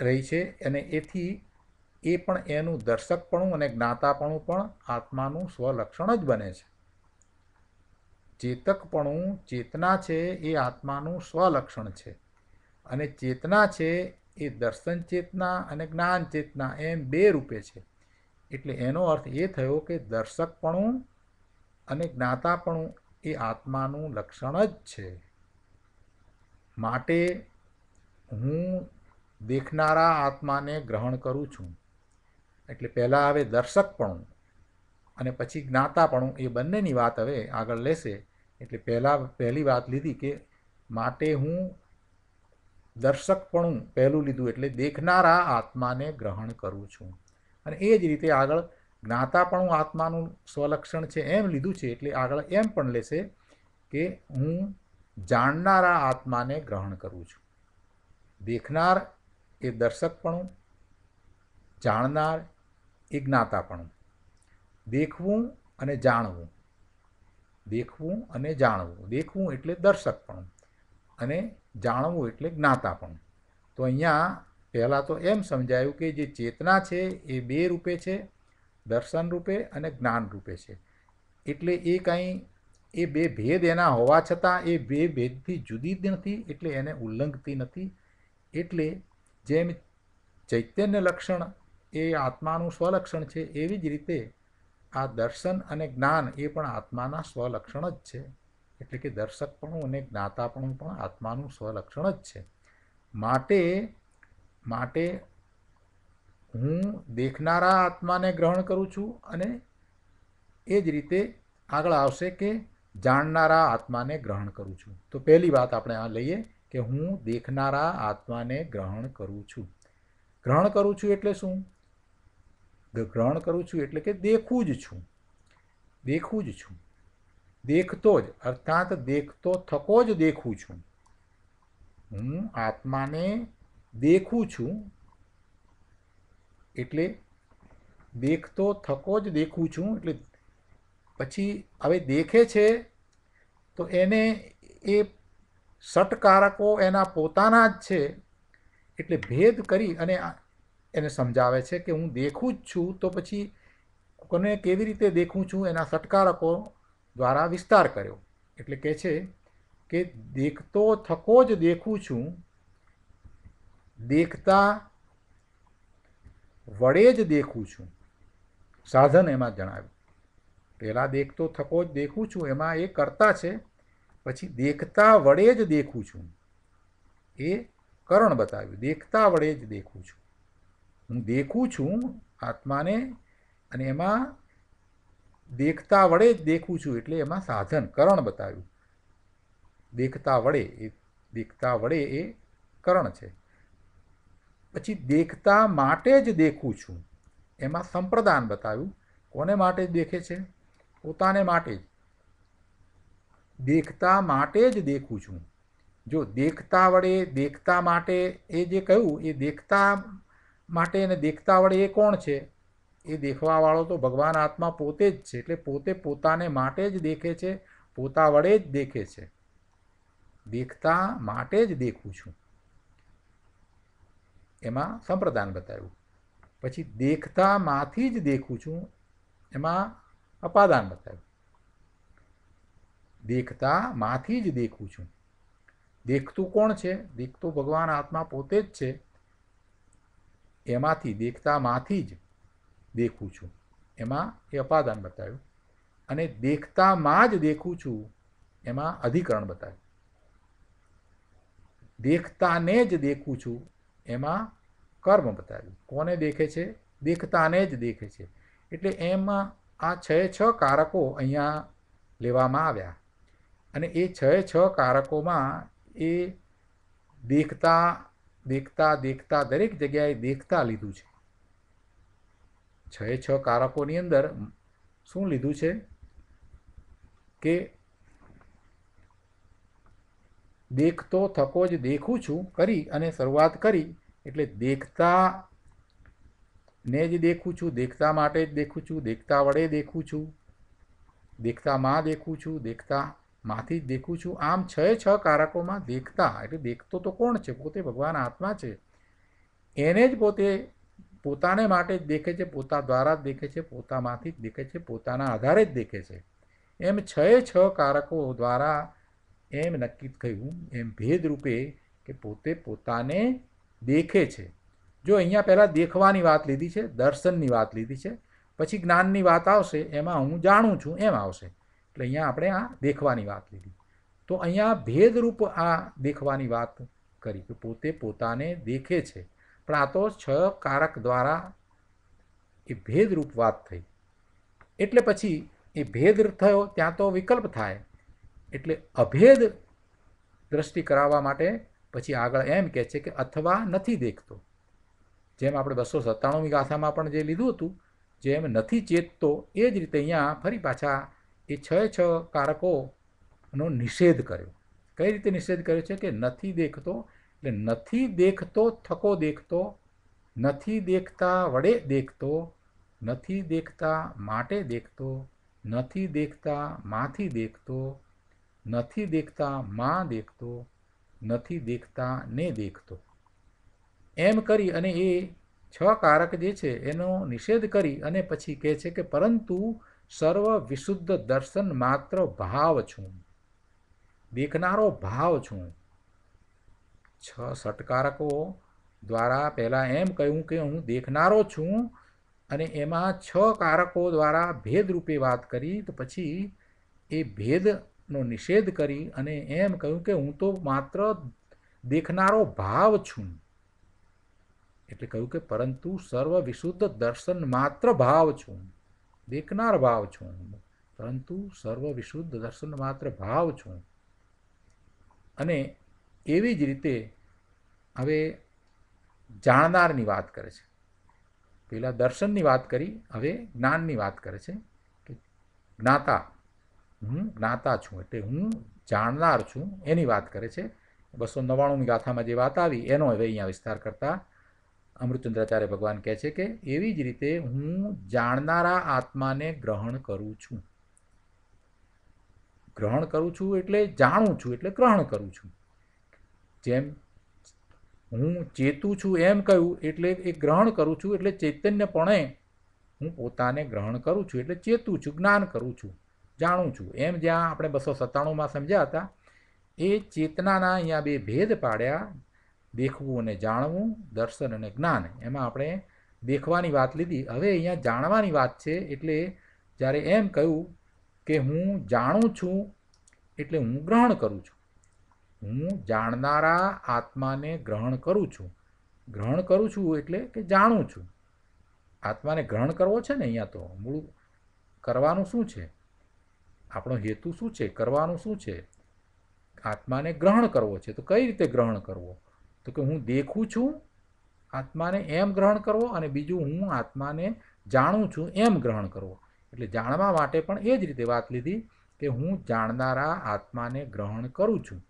રહી છે અને એથી એ પણ એનું દર્શકપણું અને જ્ઞાતાપણું પણ આત્માનું સ્વલક્ષણ જ બને છે ચેતકપણું ચેતના છે એ આત્માનું સ્વલક્ષણ છે અને ચેતના છે એ દર્શન ચેતના અને જ્ઞાન ચેતના એમ બે રૂપે છે એટલે એનો અર્થ એ થયો કે દર્શકપણું અને જ્ઞાતાપણું એ આત્માનું લક્ષણ જ છે માટે હું દેખનારા આત્માને ગ્રહણ કરું છું એટલે પહેલાં આવે દર્શકપણું અને પછી જ્ઞાતાપણું એ બંનેની વાત હવે આગળ લેશે એટલે પહેલાં પહેલી વાત લીધી કે માટે હું દર્શકપણું પહેલું લીધું એટલે દેખનારા આત્માને ગ્રહણ કરું છું અને એ જ રીતે આગળ જ્ઞાતાપણું આત્માનું સ્વલક્ષણ છે એમ લીધું છે એટલે આગળ એમ પણ લેશે કે હું જાણનારા આત્માને ગ્રહણ કરું છું દેખનાર એ દર્શકપણું જાણનાર એ જ્ઞાતાપણું દેખવું અને જાણવું દેખવું અને જાણવું દેખવું એટલે દર્શકપણું અને જાણવું એટલે જ્ઞાતાપણું તો અહીંયા પહેલાં તો એમ સમજાયું કે જે ચેતના છે એ બે રૂપે છે દર્શન રૂપે અને જ્ઞાન રૂપે છે એટલે એ કાંઈ એ બે ભેદ એના હોવા છતાં એ બે ભેદથી જુદી જ નથી એટલે એને ઉલ્લંઘતી નથી એટલે જેમ ચૈતન્ય લક્ષણ એ આત્માનું સ્વલક્ષણ છે એવી જ રીતે આ દર્શન અને જ્ઞાન એ પણ આત્માના સ્વલક્ષણ જ છે એટલે કે દર્શકપણું અને જ્ઞાતાપણું પણ આત્માનું સ્વલક્ષણ જ છે માટે માટે હું દેખનારા આત્માને ગ્રહણ કરું છું અને એ જ રીતે આગળ આવશે કે જાણનારા આત્માને ગ્રહણ કરું છું તો પહેલી વાત આપણે આ લઈએ કે હું દેખનારા આત્માને ગ્રહણ કરું છું ગ્રહણ કરું છું એટલે શું ગ્રહણ કરું છું એટલે કે દેખું જ છું દેખું જ છું દેખતો જ અર્થાત દેખતો થકો જ દેખું છું હું આત્માને દેખું છું એટલે દેખતો થકો જ દેખું છું એટલે પછી હવે દેખે છે તો એને એ સટકારકો એના પોતાના જ છે એટલે ભેદ કરી અને એને સમજાવે છે કે હું દેખું જ છું તો પછી કોને કેવી રીતે દેખું છું એના સટકારકો દ્વારા વિસ્તાર કર્યો એટલે કહે છે કે દેખતો થકો જ દેખું છું દેખતા વડે જ દેખું છું સાધન એમાં જણાવ્યું પહેલાં દેખતો થકો જ દેખું છું એમાં એ કરતા છે પછી દેખતા વડે જ દેખું છું એ કરણ બતાવ્યું દેખતા વડે જ દેખું છું હું દેખું છું આત્માને અને એમાં દેખતા વડે જ દેખું છું એટલે એમાં સાધન કરણ બતાવ્યું દેખતા વડે એ દેખતા વડે એ કરણ છે પછી દેખતા માટે જ દેખું છું એમાં સંપ્રદાન બતાવ્યું કોને માટે દેખે છે પોતાને માટે જ દેખતા માટે જ દેખું છું જો દેખતા વડે દેખતા માટે એ જે કહ્યું એ દેખતા માટે અને દેખતા વડે એ કોણ છે એ દેખવાવાળો તો ભગવાન આત્મા પોતે જ છે એટલે પોતે પોતાને માટે જ દેખે છે પોતા વડે જ દેખે છે દેખતા માટે જ દેખું છું એમાં સંપ્રદાન બતાવ્યું પછી દેખતામાંથી જ દેખું છું એમાં અપાદાન બતાવ્યું દેખતા માંથી જ દેખું છું દેખતું કોણ છે દેખતું ભગવાન આત્મા પોતે જ છે એમાંથી દેખતામાંથી જ દેખું છું એમાં એ અપાદાન બતાવ્યું અને દેખતામાં જ દેખું છું એમાં અધિકરણ બતાવ્યું દેખતાને જ દેખું છું એમાં કર્મ બતાવ્યું કોને દેખે છે દેખતાને જ દેખે છે એટલે એમાં આ છ છ કારકો અહીંયા લેવામાં આવ્યા અને એ છ છ કારકોમાં એ દેખતા દેખતા દેખતા દરેક જગ્યાએ દેખતા લીધું છે છ છ કારકોની અંદર શું લીધું છે કે દેખતો થકો જ દેખું છું કરી અને શરૂઆત કરી એટલે દેખતા ને જ દેખું છું દેખતા માટે જ દેખું છું દેખતા વડે દેખું છું દેખતામાં દેખું છું દેખતા માંથી જ દેખું છું આમ છ છ કારકોમાં દેખતા એટલે દેખતો તો કોણ છે પોતે ભગવાન આત્મા છે એને જ પોતે પોતાને માટે જ દેખે છે પોતા દ્વારા જ દેખે છે પોતામાંથી જ દેખે છે પોતાના આધારે જ દેખે છે એમ છ છ કારકો દ્વારા એમ નક્કી થયું એમ ભેદરૂપે કે પોતે પોતાને દેખે છે જો અહીંયા પહેલાં દેખવાની વાત લીધી છે દર્શનની વાત લીધી છે પછી જ્ઞાનની વાત આવશે એમાં હું જાણું છું એમ આવશે એટલે અહીંયા આપણે આ દેખવાની વાત લીધી તો અહીંયા ભેદરૂપ આ દેખવાની વાત કરી કે પોતે પોતાને દેખે છે પણ આ તો છ કારક દ્વારા એ ભેદરૂપ વાત થઈ એટલે પછી એ ભેદ થયો ત્યાં તો વિકલ્પ થાય એટલે અભેદ દ્રષ્ટિ કરાવવા માટે પછી આગળ એમ કહે છે કે અથવા નથી દેખતો જેમ આપણે બસો સત્તાણુંમી ગાથામાં પણ જે લીધું હતું જેમ નથી ચેતતો એ જ રીતે અહીંયા ફરી પાછા એ છ છ કારકોનો નિષેધ કર્યો કઈ રીતે નિષેધ કર્યો છે કે નથી દેખતો એટલે નથી દેખતો થકો દેખતો નથી દેખતા વડે દેખતો નથી દેખતા માટે દેખતો નથી દેખતા માથી દેખતો નથી દેખતા માં દેખતો નથી દેખતા ને દેખતો એમ કરી અને એ છ કારક જે છે એનો નિષેધ કરી અને પછી કહે છે કે પરંતુ સર્વ વિશુદ્ધ દર્શન માત્ર ભાવ છું દેખનારો ભાવ છું છ ષટકારકો દ્વારા પહેલાં એમ કહ્યું કે હું દેખનારો છું અને એમાં છ કારકો દ્વારા ભેદરૂપે વાત કરી તો પછી એ ભેદનો નિષેધ કરી અને એમ કહ્યું કે હું તો માત્ર દેખનારો ભાવ છું એટલે કહ્યું કે પરંતુ સર્વ વિશુદ્ધ દર્શન માત્ર ભાવ છું દેખનાર ભાવ છું પરંતુ સર્વ વિશુદ્ધ દર્શન માત્ર ભાવ છું અને એવી જ રીતે હવે જાણનારની વાત કરે છે પહેલાં દર્શનની વાત કરી હવે જ્ઞાનની વાત કરે છે કે જ્ઞાતા હું જ્ઞાતા છું એટલે હું જાણનાર છું એની વાત કરે છે બસો નવ્વાણુંની ગાથામાં જે વાત આવી એનો હવે અહીંયા વિસ્તાર કરતાં અમૃતચંદ્રાચાર્ય ભગવાન કહે છે કે એવી જ રીતે હું જાણનારા આત્માને ગ્રહણ કરું છું ગ્રહણ કરું છું એટલે જાણું છું એટલે ગ્રહણ કરું છું જેમ હું ચેતું છું એમ કહ્યું એટલે એ ગ્રહણ કરું છું એટલે ચૈતન્યપણે હું પોતાને ગ્રહણ કરું છું એટલે ચેતું છું જ્ઞાન કરું છું જાણું છું એમ જ્યાં આપણે બસો સત્તાણુંમાં સમજ્યા હતા એ ચેતનાના અહીંયા બે ભેદ પાડ્યા દેખવું અને જાણવું દર્શન અને જ્ઞાન એમાં આપણે દેખવાની વાત લીધી હવે અહીંયા જાણવાની વાત છે એટલે જ્યારે એમ કહ્યું કે હું જાણું છું એટલે હું ગ્રહણ કરું છું હું જાણનારા આત્માને ગ્રહણ કરું છું ગ્રહણ કરું છું એટલે કે જાણું છું આત્માને ગ્રહણ કરવો છે ને અહીંયા તો મૂળ કરવાનું શું છે આપણો હેતુ શું છે કરવાનું શું છે આત્માને ગ્રહણ કરવો છે તો કઈ રીતે ગ્રહણ કરવો તો કે હું દેખું છું આત્માને એમ ગ્રહણ કરવો અને બીજું હું આત્માને જાણું છું એમ ગ્રહણ કરવો એટલે જાણવા માટે પણ એ જ રીતે વાત લીધી કે હું જાણનારા આત્માને ગ્રહણ કરું છું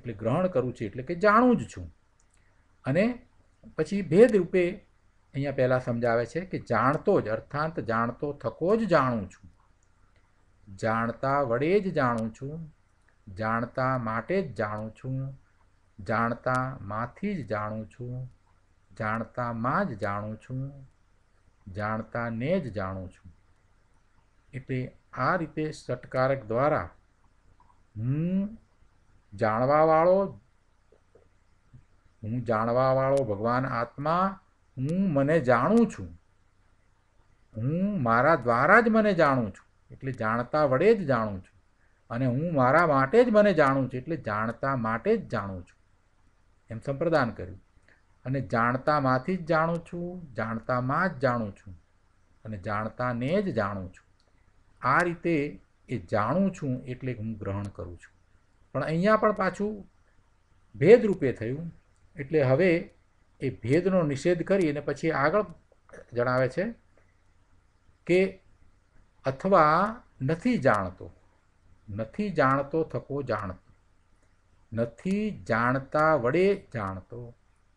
એટલે ગ્રહણ કરું છું એટલે કે જાણું જ છું અને પછી ભેદ રૂપે અહીંયા પહેલાં સમજાવે છે કે જાણતો જ અર્થાંત જાણતો થકો જ જાણું છું જાણતા વડે જ જાણું છું જાણતા માટે જ જાણું છું જાણતામાંથી જ જાણું છું જાણતામાં જ જાણું છું જાણતાને જ જાણું છું એટલે આ રીતે ષટકારક દ્વારા હું જાણવાવાળો હું જાણવાવાળો ભગવાન આત્મા હું મને જાણું છું હું મારા દ્વારા જ મને જાણું છું એટલે જાણતા વડે જ જાણું છું અને હું મારા માટે જ મને જાણું છું એટલે જાણતા માટે જ જાણું છું એમ સંપ્રદાન કર્યું અને જાણતામાંથી જ જાણું છું જાણતામાં જ જાણું છું અને જાણતાને જ જાણું છું આ રીતે એ જાણું છું એટલે હું ગ્રહણ કરું છું પણ અહીંયા પણ પાછું ભેદરૂપે થયું એટલે હવે એ ભેદનો નિષેધ કરી અને પછી આગળ જણાવે છે કે અથવા નથી જાણતો નથી જાણતો થકો જાણતો નથી જાણતા વડે જાણતો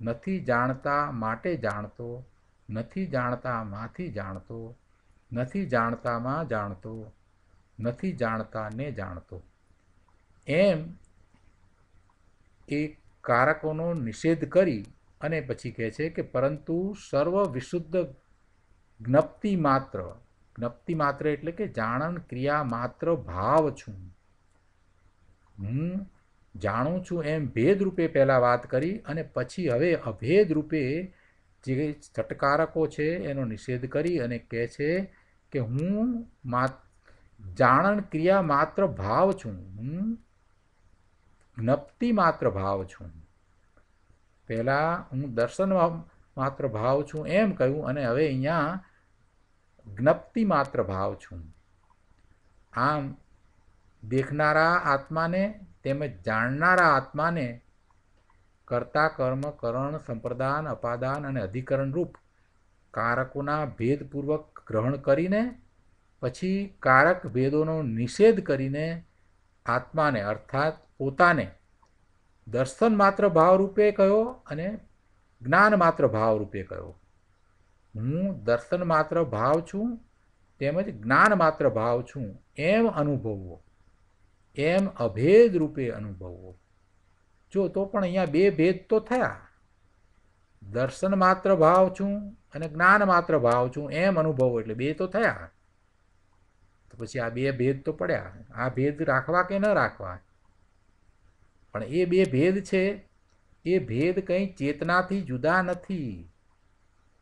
નથી જાણતા માટે જાણતો નથી જાણતા માંથી જાણતો નથી જાણતામાં જાણતો નથી જાણતાને જાણતો એમ એ કારકોનો નિષેધ કરી અને પછી કહે છે કે પરંતુ સર્વ વિશુદ્ધ જ્ઞપ્તિ માત્ર જ્ઞપ્તિ માત્ર એટલે કે જાણન ક્રિયા માત્ર ભાવ છું હું જાણું છું એમ ભેદરૂપે પહેલાં વાત કરી અને પછી હવે અભેદરૂપે જે ચટકારકો છે એનો નિષેધ કરી અને કહે છે કે હું મા જાણન ક્રિયા માત્ર ભાવ છું હું જ્ઞપ્તિ માત્ર ભાવ છું પહેલાં હું દર્શનમાં માત્ર ભાવ છું એમ કહ્યું અને હવે અહીંયા જ્ઞપ્તિ માત્ર ભાવ છું આમ દેખનારા આત્માને તેમજ જાણનારા આત્માને કર્તા કર્મ કરણ સંપ્રદાન અપાદાન અને અધિકરણ રૂપ કારકોના ભેદપૂર્વક ગ્રહણ કરીને પછી કારક ભેદોનો નિષેધ કરીને આત્માને અર્થાત પોતાને દર્શન માત્ર ભાવરૂપે કયો અને જ્ઞાન માત્ર ભાવરૂપે કયો હું દર્શન માત્ર ભાવ છું તેમજ જ્ઞાન માત્ર ભાવ છું એમ અનુભવવો એમ અભેદ રૂપે અનુભવો જો તો પણ અહીંયા બે ભેદ તો થયા દર્શન માત્ર ભાવ છું અને જ્ઞાન માત્ર ભાવ છું એમ અનુભવો એટલે બે તો થયા તો પછી આ બે ભેદ તો પડ્યા આ ભેદ રાખવા કે ન રાખવા પણ એ બે ભેદ છે એ ભેદ કંઈ ચેતનાથી જુદા નથી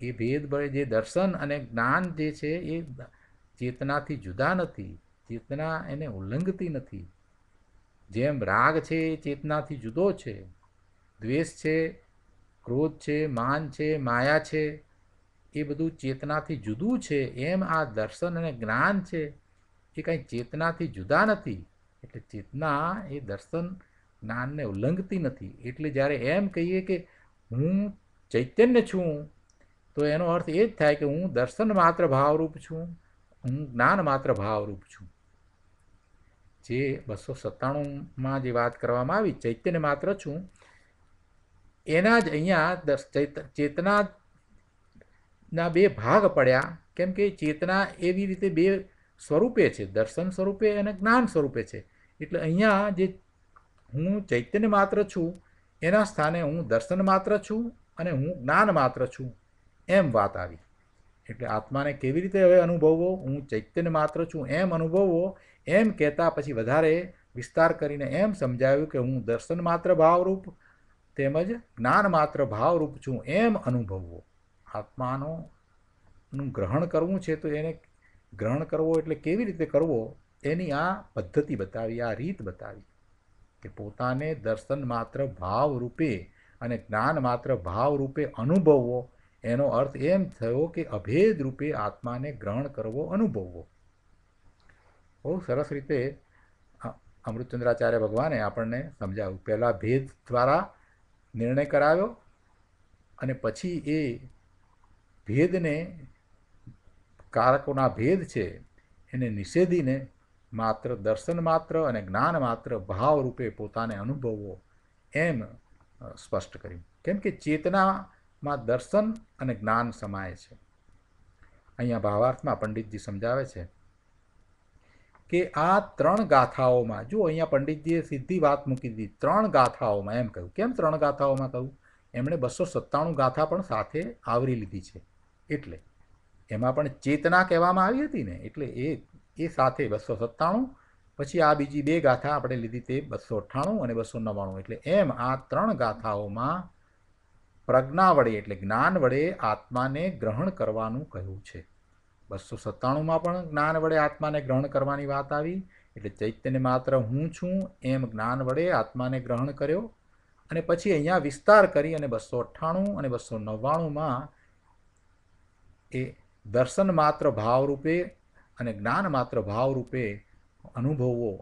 એ ભેદ જે દર્શન અને જ્ઞાન જે છે એ ચેતનાથી જુદા નથી ચેતના એને ઉલ્લંઘતી નથી જેમ રાગ છે એ ચેતનાથી જુદો છે દ્વેષ છે ક્રોધ છે માન છે માયા છે એ બધું ચેતનાથી જુદું છે એમ આ દર્શન અને જ્ઞાન છે એ કાંઈ ચેતનાથી જુદા નથી એટલે ચેતના એ દર્શન જ્ઞાનને ઉલ્લંઘતી નથી એટલે જ્યારે એમ કહીએ કે હું ચૈતન્ય છું તો એનો અર્થ એ જ થાય કે હું દર્શન માત્ર ભાવરૂપ છું હું જ્ઞાન માત્ર ભાવરૂપ છું જે બસો સત્તાણુંમાં જે વાત કરવામાં આવી ચૈત્યને માત્ર છું એના જ અહીંયા ચેતના ના બે ભાગ પડ્યા કેમ કે ચેતના એવી રીતે બે સ્વરૂપે છે દર્શન સ્વરૂપે અને જ્ઞાન સ્વરૂપે છે એટલે અહીંયા જે હું ચૈતન્ય માત્ર છું એના સ્થાને હું દર્શન માત્ર છું અને હું જ્ઞાન માત્ર છું એમ વાત આવી એટલે આત્માને કેવી રીતે હવે અનુભવવો હું ચૈતન્ય માત્ર છું એમ અનુભવવો એમ કહેતા પછી વધારે વિસ્તાર કરીને એમ સમજાવ્યું કે હું દર્શન માત્ર ભાવરૂપ તેમજ જ્ઞાન માત્ર ભાવરૂપ છું એમ અનુભવવો આત્માનું ગ્રહણ કરવું છે તો એને ગ્રહણ કરવો એટલે કેવી રીતે કરવો એની આ પદ્ધતિ બતાવી આ રીત બતાવી કે પોતાને દર્શન માત્ર ભાવરૂપે અને જ્ઞાન માત્ર ભાવરૂપે અનુભવવો એનો અર્થ એમ થયો કે અભેદ રૂપે આત્માને ગ્રહણ કરવો અનુભવવો બહુ સરસ રીતે અમૃતચંદ્રાચાર્ય ભગવાને આપણને સમજાવ્યું પહેલાં ભેદ દ્વારા નિર્ણય કરાવ્યો અને પછી એ ભેદને કારકોના ભેદ છે એને નિષેધીને માત્ર દર્શન માત્ર અને જ્ઞાન માત્ર ભાવ રૂપે પોતાને અનુભવવો એમ સ્પષ્ટ કર્યું કેમ કે ચેતનામાં દર્શન અને જ્ઞાન સમાય છે અહીંયા ભાવાર્થમાં પંડિતજી સમજાવે છે કે આ ત્રણ ગાથાઓમાં જો અહીંયા પંડિતજીએ સીધી વાત મૂકી દીધી ત્રણ ગાથાઓમાં એમ કહ્યું કેમ ત્રણ ગાથાઓમાં કહ્યું એમણે બસો સત્તાણું ગાથા પણ સાથે આવરી લીધી છે એટલે એમાં પણ ચેતના કહેવામાં આવી હતી ને એટલે એ એ સાથે બસો સત્તાણું પછી આ બીજી બે ગાથા આપણે લીધી તે બસો અઠ્ઠાણું અને બસો નવ્વાણું એટલે એમ આ ત્રણ ગાથાઓમાં પ્રજ્ઞા વડે એટલે જ્ઞાન વડે આત્માને ગ્રહણ કરવાનું કહ્યું છે બસો સત્તાણુંમાં પણ જ્ઞાન વડે આત્માને ગ્રહણ કરવાની વાત આવી એટલે ચૈત્યને માત્ર હું છું એમ જ્ઞાન વડે આત્માને ગ્રહણ કર્યો અને પછી અહીંયા વિસ્તાર કરી અને બસો અઠ્ઠાણું અને બસો નવ્વાણુંમાં એ દર્શન માત્ર ભાવરૂપે અને જ્ઞાન માત્ર ભાવરૂપે અનુભવવો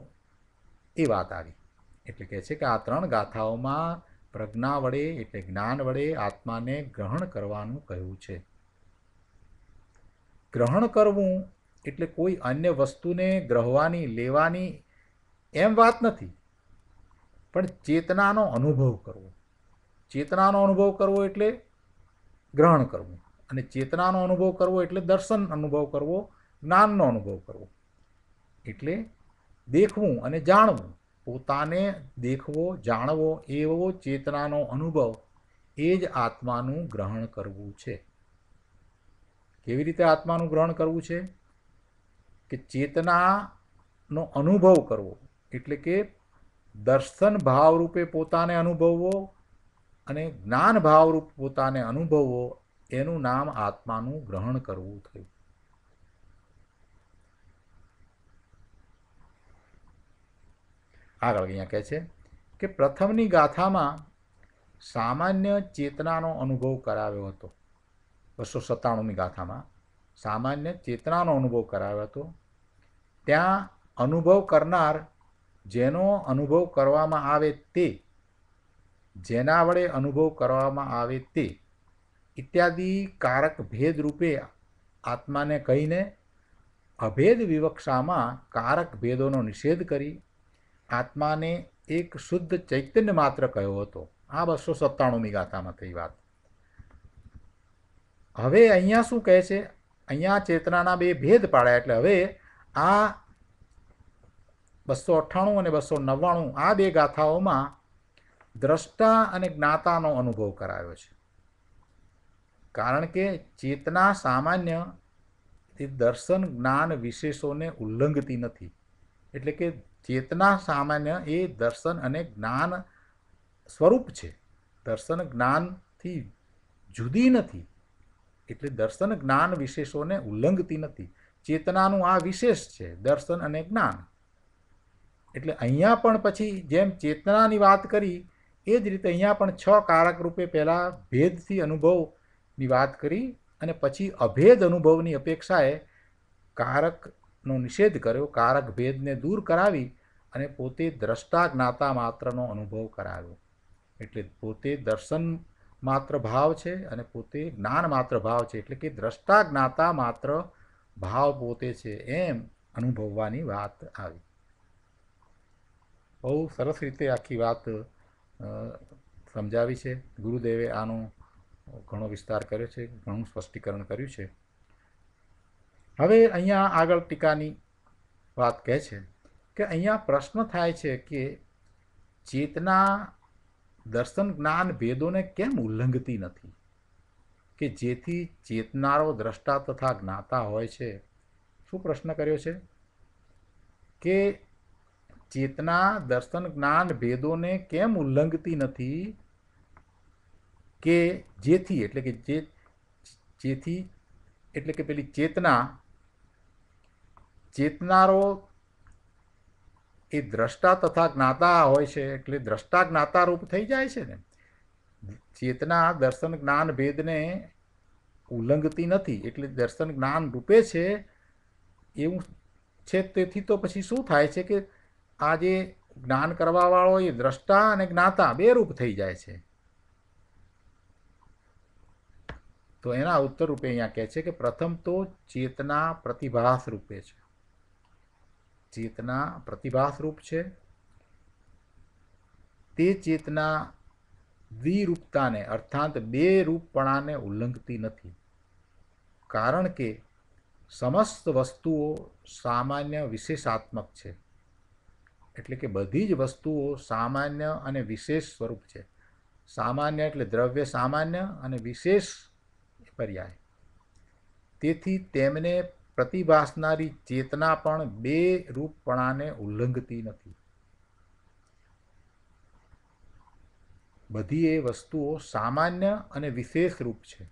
એ વાત આવી એટલે કહે છે કે આ ત્રણ ગાથાઓમાં પ્રજ્ઞા વડે એટલે જ્ઞાન વડે આત્માને ગ્રહણ કરવાનું કહ્યું છે ગ્રહણ કરવું એટલે કોઈ અન્ય વસ્તુને ગ્રહવાની લેવાની એમ વાત નથી પણ ચેતનાનો અનુભવ કરવો ચેતનાનો અનુભવ કરવો એટલે ગ્રહણ કરવું અને ચેતનાનો અનુભવ કરવો એટલે દર્શન અનુભવ કરવો જ્ઞાનનો અનુભવ કરવો એટલે દેખવું અને જાણવું પોતાને દેખવો જાણવો એવો ચેતનાનો અનુભવ એ જ આત્માનું ગ્રહણ કરવું છે કેવી રીતે આત્માનું ગ્રહણ કરવું છે કે ચેતનાનો અનુભવ કરવો એટલે કે દર્શન ભાવરૂપે પોતાને અનુભવવો અને જ્ઞાન ભાવરૂપ પોતાને અનુભવવો એનું નામ આત્માનું ગ્રહણ કરવું થયું આગળ અહીંયા કહે છે કે પ્રથમની ગાથામાં સામાન્ય ચેતનાનો અનુભવ કરાવ્યો હતો બસો સત્તાણુંમી ગાથામાં સામાન્ય ચેતનાનો અનુભવ કરાવ્યો હતો ત્યાં અનુભવ કરનાર જેનો અનુભવ કરવામાં આવે તે જેના વડે અનુભવ કરવામાં આવે તે ઇત્યાદિ કારક ભેદ રૂપે આત્માને કહીને અભેદ વિવક્ષામાં કારક ભેદોનો નિષેધ કરી આત્માને એક શુદ્ધ ચૈતન્ય માત્ર કહ્યો હતો આ બસો સત્તાણુંમી ગાથામાં થઈ વાત હવે અહીંયા શું કહે છે અહીંયા ચેતનાના બે ભેદ પાડ્યા એટલે હવે આ બસો અઠ્ઠાણું અને બસો નવ્વાણું આ બે ગાથાઓમાં દ્રષ્ટા અને જ્ઞાતાનો અનુભવ કરાયો છે કારણ કે ચેતના સામાન્ય તે દર્શન જ્ઞાન વિશેષોને ઉલ્લંઘતી નથી એટલે કે ચેતના સામાન્ય એ દર્શન અને જ્ઞાન સ્વરૂપ છે દર્શન જ્ઞાનથી જુદી નથી એટલે દર્શન જ્ઞાન વિશેષોને ઉલ્લંઘતી નથી ચેતનાનું આ વિશેષ છે દર્શન અને જ્ઞાન એટલે અહીંયા પણ પછી જેમ ચેતનાની વાત કરી એ જ રીતે અહીંયા પણ છ કારક રૂપે પહેલાં ભેદથી અનુભવની વાત કરી અને પછી અભેદ અનુભવની અપેક્ષાએ કારકનો નિષેધ કર્યો કારક ભેદને દૂર કરાવી અને પોતે દ્રષ્ટા જ્ઞાતા માત્રનો અનુભવ કરાવ્યો એટલે પોતે દર્શન માત્ર ભાવ છે અને પોતે જ્ઞાન માત્ર ભાવ છે એટલે કે દ્રષ્ટા જ્ઞાતા માત્ર ભાવ પોતે છે એમ અનુભવવાની વાત આવી બહુ સરસ રીતે આખી વાત સમજાવી છે ગુરુદેવે આનો ઘણો વિસ્તાર કર્યો છે ઘણું સ્પષ્ટીકરણ કર્યું છે હવે અહીંયા આગળ ટીકાની વાત કહે છે કે અહીંયા પ્રશ્ન થાય છે કે ચેતના દર્શન જ્ઞાન ભેદોને કેમ ઉલ્લંઘતી નથી કે જેથી ચેતનારો દ્રષ્ટા તથા જ્ઞાતા હોય છે શું પ્રશ્ન કર્યો છે કે ચેતના દર્શન જ્ઞાન ભેદોને કેમ ઉલ્લંઘતી નથી કે જેથી એટલે કે જે જેથી એટલે કે પેલી ચેતના ચેતનારો એ દ્રષ્ટા તથા જ્ઞાતા હોય છે એટલે દ્રષ્ટા જ્ઞાતા રૂપ થઈ જાય છે ને ચેતના દર્શન જ્ઞાન ભેદને ઉલ્લંઘતી નથી એટલે દર્શન જ્ઞાન રૂપે છે એવું છે તેથી તો પછી શું થાય છે કે આ જે જ્ઞાન કરવાવાળો એ દ્રષ્ટા અને જ્ઞાતા બે રૂપ થઈ જાય છે તો એના ઉત્તર રૂપે અહીંયા કહે છે કે પ્રથમ તો ચેતના પ્રતિભાસ રૂપે છે ચેતના પ્રતિભાસરૂપ છે તે ચેતના દ્વિરૂપતાને અર્થાત બે રૂપપણાને ઉલ્લંઘતી નથી કારણ કે સમસ્ત વસ્તુઓ સામાન્ય વિશેષાત્મક છે એટલે કે બધી જ વસ્તુઓ સામાન્ય અને વિશેષ સ્વરૂપ છે સામાન્ય એટલે દ્રવ્ય સામાન્ય અને વિશેષ પર્યાય તેથી તેમને પ્રતિભાસનારી ચેતના પણ બે રૂપપણાને ઉલ્લંઘતી નથી બધી એ વસ્તુઓ સામાન્ય અને વિશેષ રૂપ છે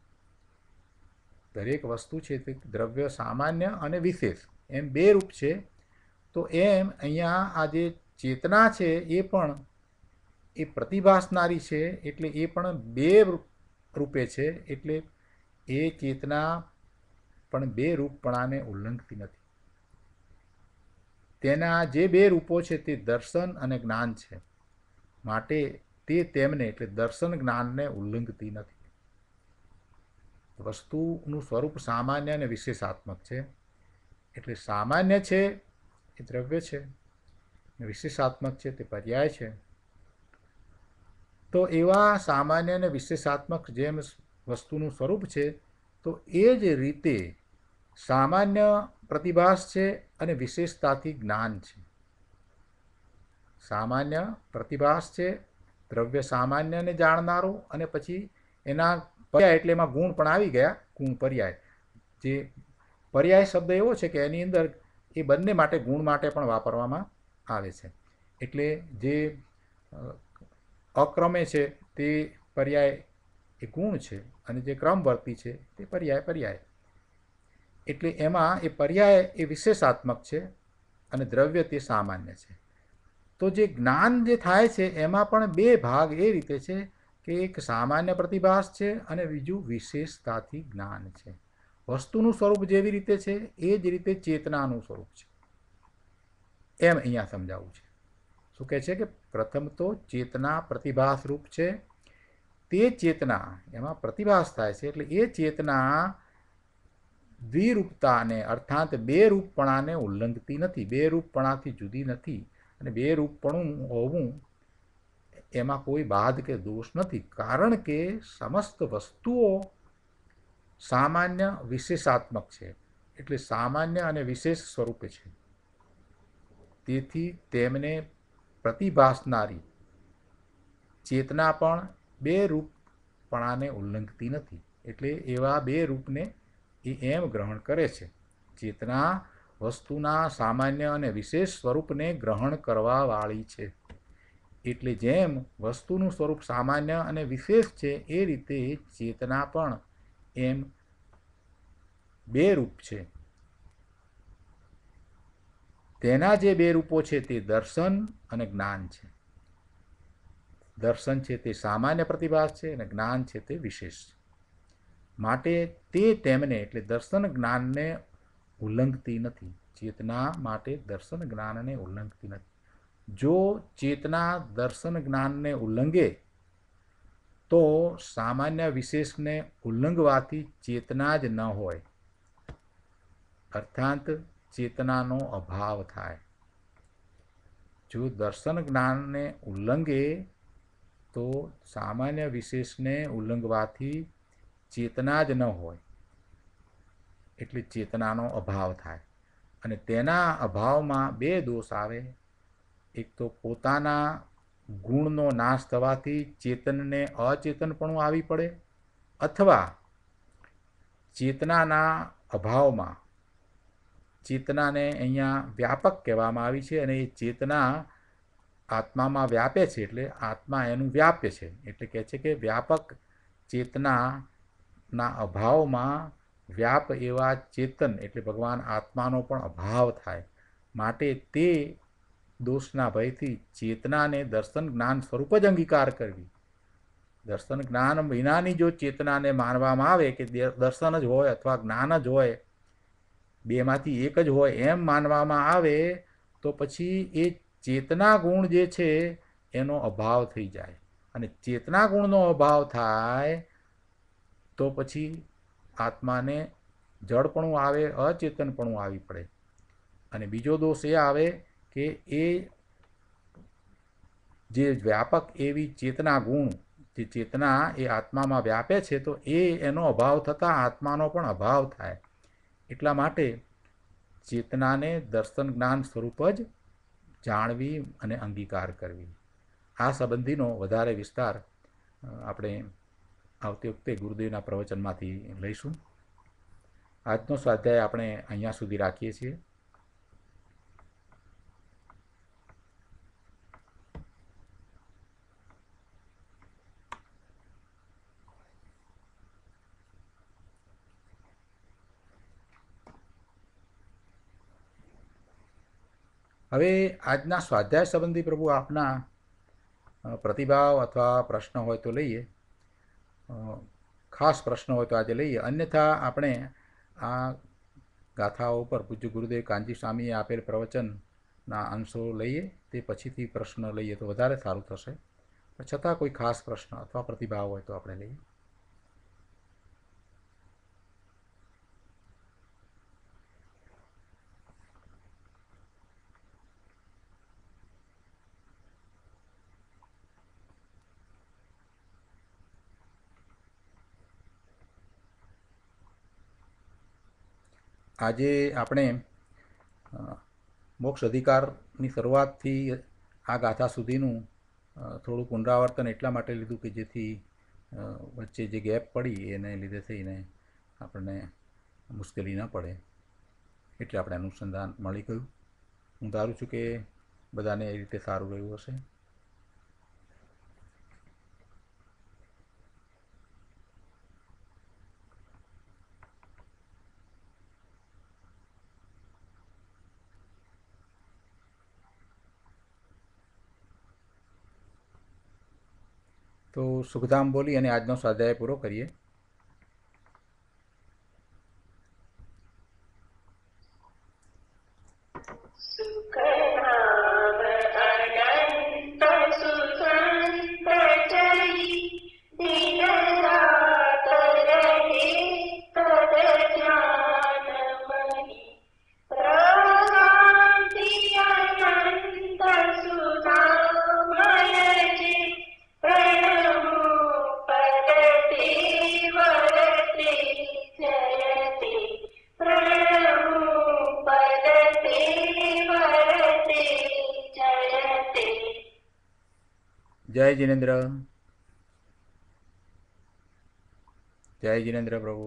દરેક વસ્તુ છે તે દ્રવ્ય સામાન્ય અને વિશેષ એમ બે રૂપ છે તો એમ અહીંયા આ જે ચેતના છે એ પણ એ પ્રતિભાસનારી છે એટલે એ પણ બે રૂપે છે એટલે એ ચેતના પણ બે રૂપપણાને ઉલ્લંઘતી નથી તેના જે બે રૂપો છે તે દર્શન અને જ્ઞાન છે માટે તે તેમને એટલે દર્શન જ્ઞાનને ઉલ્લંઘતી નથી વસ્તુનું સ્વરૂપ સામાન્ય અને વિશેષાત્મક છે એટલે સામાન્ય છે એ દ્રવ્ય છે વિશેષાત્મક છે તે પર્યાય છે તો એવા સામાન્ય અને વિશેષાત્મક જેમ વસ્તુનું સ્વરૂપ છે તો એ જ રીતે સામાન્ય પ્રતિભાસ છે અને વિશેષતાથી જ્ઞાન છે સામાન્ય પ્રતિભાસ છે દ્રવ્ય સામાન્યને જાણનારો અને પછી એના પર્યાય એટલે એમાં ગુણ પણ આવી ગયા ગુણ પર્યાય જે પર્યાય શબ્દ એવો છે કે એની અંદર એ બંને માટે ગુણ માટે પણ વાપરવામાં આવે છે એટલે જે અક્રમે છે તે પર્યાય એ ગુણ છે અને જે ક્રમવર્તી છે તે પર્યાય પર્યાય એટલે એમાં એ પર્યાય એ વિશેષાત્મક છે અને દ્રવ્ય તે સામાન્ય છે તો જે જ્ઞાન જે થાય છે એમાં પણ બે ભાગ એ રીતે છે કે એક સામાન્ય પ્રતિભાસ છે અને બીજું વિશેષતાથી જ્ઞાન છે વસ્તુનું સ્વરૂપ જેવી રીતે છે એ જ રીતે ચેતનાનું સ્વરૂપ છે એમ અહીંયા સમજાવવું છે શું કહે છે કે પ્રથમ તો ચેતના પ્રતિભાસ છે તે ચેતના એમાં પ્રતિભાસ થાય છે એટલે એ ચેતના દ્વિરૂપતાને અર્થાત બે રૂપપણાને ઉલ્લંઘતી નથી બે રૂપપણાથી જુદી નથી અને બે રૂપપણું હોવું એમાં કોઈ બાદ કે દોષ નથી કારણ કે સમસ્ત વસ્તુઓ સામાન્ય વિશેષાત્મક છે એટલે સામાન્ય અને વિશેષ સ્વરૂપે છે તેથી તેમને પ્રતિભાસનારી ચેતના પણ બે રૂપપણાને ઉલ્લંઘતી નથી એટલે એવા બે રૂપને એ એમ ગ્રહણ કરે છે ચેતના વસ્તુના સામાન્ય અને વિશેષ સ્વરૂપને ગ્રહણ કરવાવાળી છે એટલે જેમ વસ્તુનું સ્વરૂપ સામાન્ય અને વિશેષ છે એ રીતે ચેતના પણ એમ બે રૂપ છે તેના જે બે રૂપો છે તે દર્શન અને જ્ઞાન છે દર્શન છે તે સામાન્ય પ્રતિભાસ છે અને જ્ઞાન છે તે વિશેષ છે માટે તે તેમને એટલે દર્શન જ્ઞાનને ઉલ્લંઘતી નથી ચેતના માટે દર્શન જ્ઞાનને ઉલ્લંઘતી નથી જો ચેતના દર્શન જ્ઞાનને ઉલ્લંઘે તો સામાન્ય વિશેષને ઉલ્લંઘવાથી ચેતના જ ન હોય અર્થાંત ચેતનાનો અભાવ થાય જો દર્શન જ્ઞાનને ઉલ્લંઘે તો સામાન્ય વિશેષને ઉલ્લંઘવાથી ચેતના જ ન હોય એટલે ચેતનાનો અભાવ થાય અને તેના અભાવમાં બે દોષ આવે એક તો પોતાના ગુણનો નાશ થવાથી ચેતનને અચેતનપણું આવી પડે અથવા ચેતનાના અભાવમાં ચેતનાને અહીંયા વ્યાપક કહેવામાં આવી છે અને એ ચેતના આત્મામાં વ્યાપે છે એટલે આત્મા એનું વ્યાપે છે એટલે કહે છે કે વ્યાપક ચેતના ના અભાવમાં વ્યાપ એવા ચેતન એટલે ભગવાન આત્માનો પણ અભાવ થાય માટે તે દોષના ભયથી ચેતનાને દર્શન જ્ઞાન સ્વરૂપ જ અંગીકાર કરવી દર્શન જ્ઞાન વિનાની જો ચેતનાને માનવામાં આવે કે દર્શન જ હોય અથવા જ્ઞાન જ હોય બેમાંથી એક જ હોય એમ માનવામાં આવે તો પછી એ ચેતના ગુણ જે છે એનો અભાવ થઈ જાય અને ચેતના ગુણનો અભાવ થાય તો પછી આત્માને જડપણું આવે અચેતનપણું આવી પડે અને બીજો દોષ એ આવે કે એ જે વ્યાપક એવી ચેતના ગુણ જે ચેતના એ આત્મામાં વ્યાપે છે તો એ એનો અભાવ થતાં આત્માનો પણ અભાવ થાય એટલા માટે ચેતનાને દર્શન જ્ઞાન સ્વરૂપ જ જાણવી અને અંગીકાર કરવી આ સંબંધીનો વધારે વિસ્તાર આપણે આવતી વખતે ગુરુદેવના પ્રવચનમાંથી લઈશું આજનો સ્વાધ્યાય આપણે અહીંયા સુધી રાખીએ છીએ હવે આજના સ્વાધ્યાય સંબંધી પ્રભુ આપના પ્રતિભાવ અથવા પ્રશ્ન હોય તો લઈએ ખાસ પ્રશ્ન હોય તો આજે લઈએ અન્યથા આપણે આ ગાથાઓ ઉપર પૂજ્ય ગુરુદેવ કાંજી સ્વામીએ આપેલ પ્રવચનના અંશો લઈએ તે પછીથી પ્રશ્ન લઈએ તો વધારે સારું થશે છતાં કોઈ ખાસ પ્રશ્ન અથવા પ્રતિભાવ હોય તો આપણે લઈએ આજે આપણે મોક્ષ અધિકારની શરૂઆતથી આ ગાથા સુધીનું થોડું પુનરાવર્તન એટલા માટે લીધું કે જેથી વચ્ચે જે ગેપ પડી એને લીધે થઈને આપણને મુશ્કેલી ન પડે એટલે આપણે અનુસંધાન મળી ગયું હું ધારું છું કે બધાને એ રીતે સારું રહ્યું હશે તો સુખધામ બોલી અને આજનો સ્વાધ્યાય પૂરો કરીએ Andrea Pro.